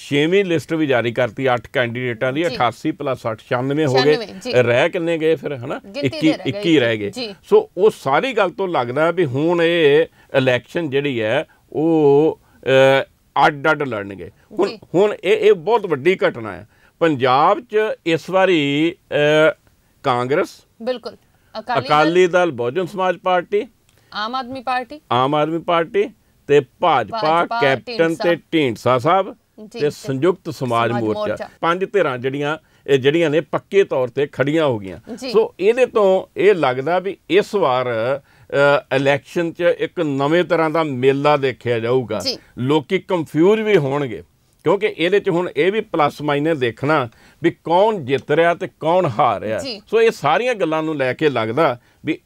6ਵੀਂ ਲਿਸਟ ਵੀ ਜਾਰੀ ਕਰਤੀ 8 ਕੈਂਡੀਡੇਟਾਂ ਦੀ 88 ਪਲੱਸ 8 96 ਹੋ ਗਏ ਰਹਿ ਕਿੰਨੇ ਗਏ ਫਿਰ ਹਨਾ 21 21 ਰਹਿ ਗਏ ਸੋ ਉਹ ਸਾਰੀ ਗੱਲ ਤੋਂ ਲੱਗਦਾ ਵੀ ਹੁਣ ਇਹ ਇਲੈਕਸ਼ਨ ਜਿਹੜੀ ਹੈ ਉਹ ਅੱਡ-ਅੱਡ ਲੜਨਗੇ ਹੁਣ ਹੁਣ ਇਹ ਇਹ ਬਹੁਤ ਵੱਡੀ ਘਟਨਾ ਹੈ ਪੰਜਾਬ 'ਚ ਇਸ ਵਾਰੀ ਕਾਂਗਰਸ ਬਿਲਕੁਲ Akali Dal Bahujan Samaj Party Aam Aadmi Party Aam Aadmi Party ਤੇ ਭਾਜਪਾ ਕੈਪਟਨ ਤੇ ਢੀਂਡਸਾ ਸਾਹਿਬ ਤੇ ਸੰਯੁਕਤ ਸਮਾਜ ਮੋਰਚਾ ਪੰਜ ਧਿਰਾਂ ਜਿਹੜੀਆਂ ਇਹ ਜਿਹੜੀਆਂ ਨੇ ਪੱਕੇ ਤੌਰ ਤੇ ਖੜੀਆਂ ਹੋ ਗਈਆਂ ਸੋ ਇਹਦੇ ਤੋਂ ਇਹ ਲੱਗਦਾ ਵੀ ਇਸ ਵਾਰ ਇਲੈਕਸ਼ਨ 'ਚ ਇੱਕ ਨਵੇਂ ਤਰ੍ਹਾਂ ਦਾ ਮੇਲਾ ਦੇਖਿਆ ਜਾਊਗਾ ਲੋਕੀ ਕੰਫਿਊਜ਼ ਵੀ ਹੋਣਗੇ ਕਿਉਂਕਿ ਇਹਦੇ 'ਚ ਹੁਣ ਇਹ ਵੀ ਪਲੱਸ ਮਾਈਨਸ ਦੇਖਣਾ ਵੀ ਕੌਣ ਜਿੱਤ ਰਿਹਾ ਤੇ ਕੌਣ ਹਾਰ ਰਿਹਾ ਸੋ ਇਹ ਸਾਰੀਆਂ ਗੱਲਾਂ ਨੂੰ ਲੈ ਕੇ ਲੱਗਦਾ ਵੀ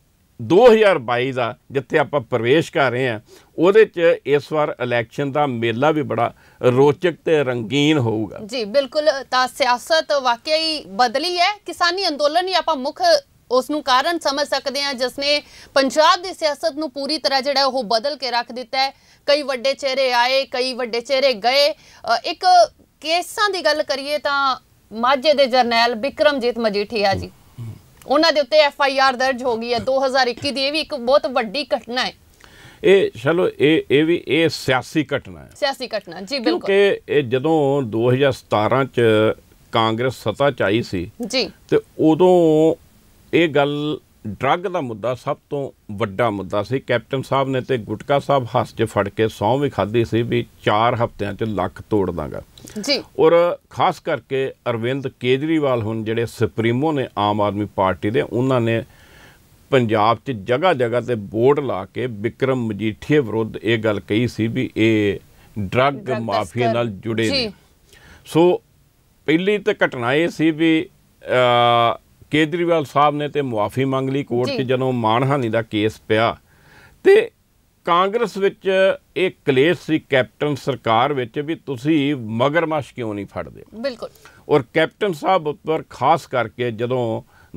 2022 ਦਾ ਜਿੱਥੇ ਆਪਾਂ ਪ੍ਰਵੇਸ਼ ਕਰ ਰਹੇ ਹਾਂ ਉਹਦੇ 'ਚ ਇਸ ਵਾਰ ਇਲੈਕਸ਼ਨ ਦਾ ਮੇਲਾ ਵੀ ਬੜਾ ਰੋਚਕ ਤੇ ਰੰਗੀਨ ਹੋਊਗਾ ਜੀ ਬਿਲਕੁਲ ਤਾਂ ਸਿਆਸਤ ਵਾਕਈ ਬਦਲੀ ਹੈ ਕਿਸਾਨੀ ਅੰਦੋਲਨ ਹੀ ਆਪਾਂ ਮੁੱਖ ਉਸ ਨੂੰ ਕਾਰਨ ਸਮਝ ਸਕਦੇ ਆ ਜਿਸ ਨੇ ਪੰਜਾਬ ਦੀ ਸਿਆਸਤ ਨੂੰ ਪੂਰੀ ਤਰ੍ਹਾਂ ਜਿਹੜਾ ਉਹ ਬਦਲ ਕੇ ਰੱਖ ਦਿੱਤਾ ਹੈ ਕਈ ਵੱਡੇ ਚਿਹਰੇ ਆਏ ਕਈ ਵੱਡੇ ਚਿਹਰੇ ਗਏ ਇੱਕ ਕੇਸਾਂ ਦੀ ਗੱਲ ਕਰੀਏ ਤਾਂ ਮਾਝੇ ਦੇ ਜਰਨੈਲ ਬਿਕਰਮਜੀਤ ਮਜੀਠੀਆ ਜੀ ਉਹਨਾਂ ਦੇ ਉੱਤੇ ਐਫ ਆਈ ਆਰ ਦਰਜ ਹੋ ਗਈ ਹੈ 2021 ਦੀ ਇਹ ਵੀ ਇੱਕ ਬਹੁਤ ਵੱਡੀ ਘਟਨਾ ਹੈ ਇਹ ਚਲੋ ਇਹ ਇਹ ਵੀ ਇਹ ਸਿਆਸੀ ਘਟਨਾ ਹੈ ਸਿਆਸੀ ਘਟਨਾ ਜੀ ਬਿਲਕੁਲ ਕਿਉਂਕਿ ਇਹ ਜਦੋਂ 2017 ਚ ਕਾਂਗਰਸ ਸਤਾ ਚ ਆਈ ਸੀ ਜੀ ਤੇ ਉਦੋਂ ਇਹ ਗੱਲ ਡਰੱਗ ਦਾ ਮੁੱਦਾ ਸਭ ਤੋਂ ਵੱਡਾ ਮੁੱਦਾ ਸੀ ਕੈਪਟਨ ਸਾਹਿਬ ਨੇ ਤੇ ਗੁਟਕਾ ਸਾਹਿਬ ਹੱਸ ਕੇ ਫੜ ਕੇ ਸੌਂ ਵੀ ਖਾਦੀ ਸੀ ਵੀ 4 ਹਫ਼ਤਿਆਂ 'ਚ ਲੱਖ ਤੋੜ ਦਾਂਗਾ ਜੀ ਔਰ ਖਾਸ ਕਰਕੇ ਅਰਵਿੰਦ ਕੇਜਰੀਵਾਲ ਹੁਣ ਜਿਹੜੇ ਸੁਪਰੀਮੋ ਨੇ ਆਮ ਆਦਮੀ ਪਾਰਟੀ ਦੇ ਉਹਨਾਂ ਨੇ ਪੰਜਾਬ 'ਚ ਜਗ੍ਹਾ ਜਗ੍ਹਾ ਤੇ ਬੋਰਡ ਲਾ ਕੇ ਵਿਕਰਮ ਮਜੀਠੀਏ ਵਿਰੁੱਧ ਇਹ ਗੱਲ ਕਹੀ ਸੀ ਵੀ ਇਹ ਡਰੱਗ ਮਾਫੀਆ ਨਾਲ ਜੁੜੇ ਨੇ ਸੋ ਪਹਿਲੀ ਤਾਂ ਘਟਨਾ ਇਹ ਸੀ ਵੀ ਕੇਦਰੀਵਾਲ ਸਾਹਿਬ ਨੇ ਤੇ ਮੁਆਫੀ ਮੰਗ ਲਈ ਕੋਰਟ 'ਚ ਜਦੋਂ ਮਾਨਹਾਨੀ ਦਾ ਕੇਸ ਪਿਆ ਤੇ ਕਾਂਗਰਸ ਵਿੱਚ ਇਹ ਕਲੇਸ਼ ਸੀ ਕੈਪਟਨ ਸਰਕਾਰ ਵਿੱਚ ਵੀ ਤੁਸੀਂ ਮਗਰਮੱਛ ਕਿਉਂ ਨਹੀਂ ਫੜਦੇ ਬਿਲਕੁਲ ਔਰ ਕੈਪਟਨ ਸਾਹਿਬ ਉੱਪਰ ਖਾਸ ਕਰਕੇ ਜਦੋਂ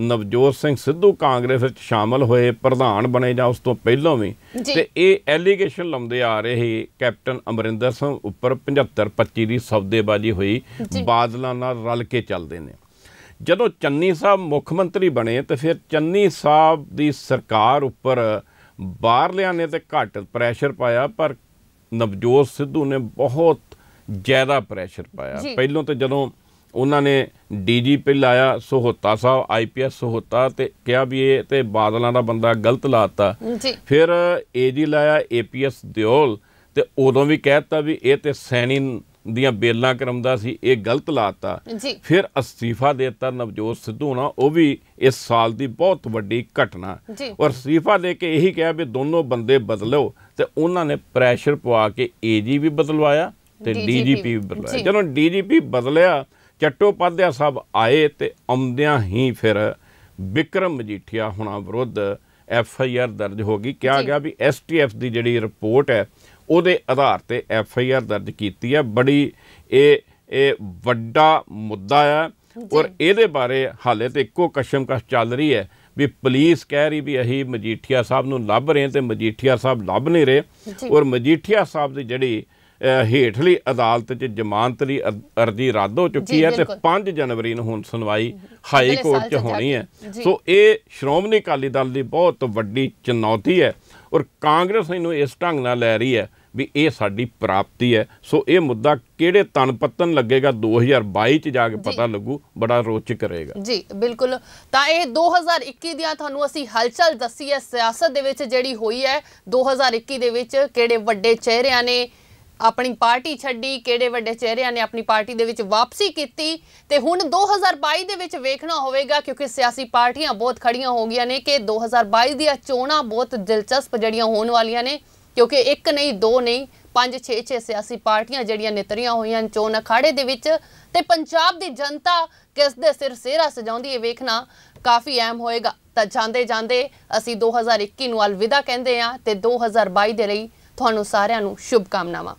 ਨਵਜੋਤ ਸਿੰਘ ਸਿੱਧੂ ਕਾਂਗਰਸ ਵਿੱਚ ਸ਼ਾਮਲ ਹੋਏ ਪ੍ਰਧਾਨ ਬਣੇ ਜਾਂ ਉਸ ਤੋਂ ਪਹਿਲਾਂ ਵੀ ਤੇ ਇਹ ਐਲੀਗੇਸ਼ਨ ਲੰਮਦੇ ਆ ਰਹੇ ਕੈਪਟਨ ਅਮਰਿੰਦਰ ਸਿੰਘ ਉੱਪਰ 75 25 ਦੀ ਸੌਦੇਬਾਜ਼ੀ ਹੋਈ ਬਾਦਲਾਂ ਨਾਲ ਰਲ ਕੇ ਚੱਲਦੇ ਨੇ ਜਦੋਂ ਚੰਨੀ ਸਾਹਿਬ ਮੁੱਖ ਮੰਤਰੀ ਬਣੇ ਤੇ ਫਿਰ ਚੰਨੀ ਸਾਹਿਬ ਦੀ ਸਰਕਾਰ ਉੱਪਰ ਬਾਹਰਲਿਆਂ ਨੇ ਤੇ ਘੱਟ ਪ੍ਰੈਸ਼ਰ ਪਾਇਆ ਪਰ ਨਵਜੋਤ ਸਿੱਧੂ ਨੇ ਬਹੁਤ ਜ਼ਿਆਦਾ ਪ੍ਰੈਸ਼ਰ ਪਾਇਆ ਪਹਿਲਾਂ ਤੇ ਜਦੋਂ ਉਹਨਾਂ ਨੇ ਡੀਜੀਪੀ ਲਾਇਆ ਸੋਹਤਾ ਸਾਹਿਬ ਆਈਪੀਐਸ ਸੋਹਤਾ ਤੇ ਕਿਹਾ ਵੀ ਇਹ ਤੇ ਬਾਦਲਾਂ ਦਾ ਬੰਦਾ ਗਲਤ ਲਾਤਾ ਫਿਰ ਏਜੀ ਲਾਇਆ ਏਪੀਐਸ ਦਿਓਲ ਤੇ ਉਦੋਂ ਵੀ ਕਹਿਤਾ ਵੀ ਇਹ ਤੇ ਸੈਣੀ ਦੀਆਂ ਬੇਲਾਂ ਕਰਮਦਾ ਸੀ ਇਹ ਗਲਤ ਲਾਤਾ ਫਿਰ ਅਸਤੀਫਾ ਦਿੱਤਾ ਨਵਜੋਤ ਸਿੱਧੂ ਨਾ ਉਹ ਵੀ ਇਸ ਸਾਲ ਦੀ ਬਹੁਤ ਵੱਡੀ ਘਟਨਾ ਔਰ ਅਸਤੀਫਾ ਦੇ ਕੇ ਇਹੀ ਕਿਹਾ ਵੀ ਦੋਨੋਂ ਬੰਦੇ ਬਦਲੋ ਤੇ ਉਹਨਾਂ ਨੇ ਪ੍ਰੈਸ਼ਰ ਪਵਾ ਕੇ ਏਜੀ ਵੀ ਬਦਲਵਾਇਆ ਤੇ ਡੀਜੀਪੀ ਵੀ ਬਦਲਵਾਇਆ ਜਦੋਂ ਡੀਜੀਪੀ ਬਦਲਿਆ ਚੱਟੋਪਾਧਿਆ ਸਾਹਿਬ ਆਏ ਤੇ ਆਉਂਦਿਆਂ ਹੀ ਫਿਰ ਵਿਕਰਮ ਮਜੀਠੀਆ ਹੁਣਾ ਵਿਰੁੱਧ ਐਫ ਆਈ ਆਰ ਦਰਜ ਹੋ ਗਈ ਕਿਹਾ ਗਿਆ ਵੀ ਐਸਟੀਐਫ ਦੀ ਜਿਹੜੀ ਰਿਪੋਰਟ ਹੈ ਉਹਦੇ ਆਧਾਰ ਤੇ ਐਫ ਆਈ ਆਰ ਦਰਜ ਕੀਤੀ ਹੈ ਬੜੀ ਇਹ ਇਹ ਵੱਡਾ ਮੁੱਦਾ ਹੈ ਔਰ ਇਹਦੇ ਬਾਰੇ ਹਾਲੇ ਤੇ ਇੱਕੋ ਕਸ਼ਮਕਸ਼ ਚੱਲ ਰਹੀ ਹੈ ਵੀ ਪੁਲਿਸ ਕਹਿ ਰਹੀ ਵੀ ਅਹੀ ਮਜੀਠੀਆ ਸਾਹਿਬ ਨੂੰ ਲੱਭ ਰਹੇ ਤੇ ਮਜੀਠੀਆ ਸਾਹਿਬ ਲੱਭ ਨਹੀਂ ਰਹੇ ਔਰ ਮਜੀਠੀਆ ਸਾਹਿਬ ਦੀ ਜਿਹੜੀ ਹੇਠਲੀ ਅਦਾਲਤ 'ਚ ਜ਼ਮਾਨਤ ਲਈ ਅਰਜ਼ੀ ਰੱਦ ਹੋ ਚੁੱਕੀ ਹੈ ਤੇ 5 ਜਨਵਰੀ ਨੂੰ ਹੁਣ ਸੁਣਵਾਈ ਹਾਈ ਕੋਰਟ 'ਚ ਹੋਣੀ ਹੈ ਸੋ ਇਹ ਸ਼੍ਰੋਮਣੀ ਅਕਾਲੀ ਦਲ ਦੀ ਬਹੁਤ ਵੱਡੀ ਚੁਣੌਤੀ ਹੈ ਔਰ ਕਾਂਗਰਸ ਇਹਨੂੰ ਇਸ ਢੰਗ ਨਾਲ ਲੈ ਰਹੀ ਹੈ ਵੀ ਇਹ ਸਾਡੀ ਪ੍ਰਾਪਤੀ ਹੈ ਸੋ ਇਹ ਮੁੱਦਾ ਕਿਹੜੇ ਤਨ ਪਤਨ ਲੱਗੇਗਾ 2022 ਚ ਜਾ ਕੇ ਪਤਾ ਲੱਗੂ ਬੜਾ ਰੋਚਕ ਰਹੇਗਾ ਜੀ ਬਿਲਕੁਲ ਤਾਂ ਇਹ 2021 ਦੀਆਂ ਤੁਹਾਨੂੰ ਅਸੀਂ ਹਲਚਲ ਦੱਸੀ ਹੈ ਸਿਆਸਤ ਦੇ ਵਿੱਚ ਜਿਹੜੀ ਹੋਈ ਹੈ 2021 ਦੇ ਵਿੱਚ ਕਿਹੜੇ ਵੱਡੇ ਚਿਹਰਿਆਂ ਨੇ ਆਪਣੀ ਪਾਰਟੀ ਛੱਡੀ ਕਿਹੜੇ ਵੱਡੇ ਚਿਹਰਿਆਂ ਨੇ ਆਪਣੀ ਪਾਰਟੀ ਦੇ ਵਿੱਚ ਵਾਪਸੀ ਕੀਤੀ ਤੇ ਹੁਣ 2022 ਦੇ ਵਿੱਚ ਵੇਖਣਾ ਹੋਵੇਗਾ ਕਿਉਂਕਿ ਸਿਆਸੀ ਪਾਰਟੀਆਂ ਬਹੁਤ ਖੜੀਆਂ ਹੋ ਗਈਆਂ ਨੇ ਕਿ 2022 ਦੀਆਂ ਚੋਣਾਂ ਬਹੁਤ ਦਿਲਚਸਪ ਜੜੀਆਂ ਹੋਣ ਵਾਲੀਆਂ ਨੇ ਕਿਉਂਕਿ ਇੱਕ ਨਹੀਂ ਦੋ ਨਹੀਂ ਪੰਜ 6 6 ਸਿਆਸੀ ਪਾਰਟੀਆਂ ਜਿਹੜੀਆਂ ਨਿਤਰੀਆਂ ਹੋਈਆਂ ਚੋਣ ਅਖਾੜੇ ਦੇ ਵਿੱਚ ਤੇ ਪੰਜਾਬ ਦੀ ਜਨਤਾ ਕਿਸ ਦੇ ਸਿਰ ਸੇਰਾ ਸਜਾਉਂਦੀ ਇਹ ਵੇਖਣਾ ਕਾਫੀ ਅਹਿਮ ਹੋਏਗਾ ਤਾਂ ਜਾਂਦੇ ਜਾਂਦੇ ਅਸੀਂ 2021 ਨੂੰ ਅਲਵਿਦਾ ਕਹਿੰਦੇ ਆ ਤੇ 2022 ਦੇ ਲਈ ਤੁਹਾਨੂੰ ਸਾਰਿਆਂ ਨੂੰ ਸ਼ੁਭ ਕਾਮਨਾਵਾਂ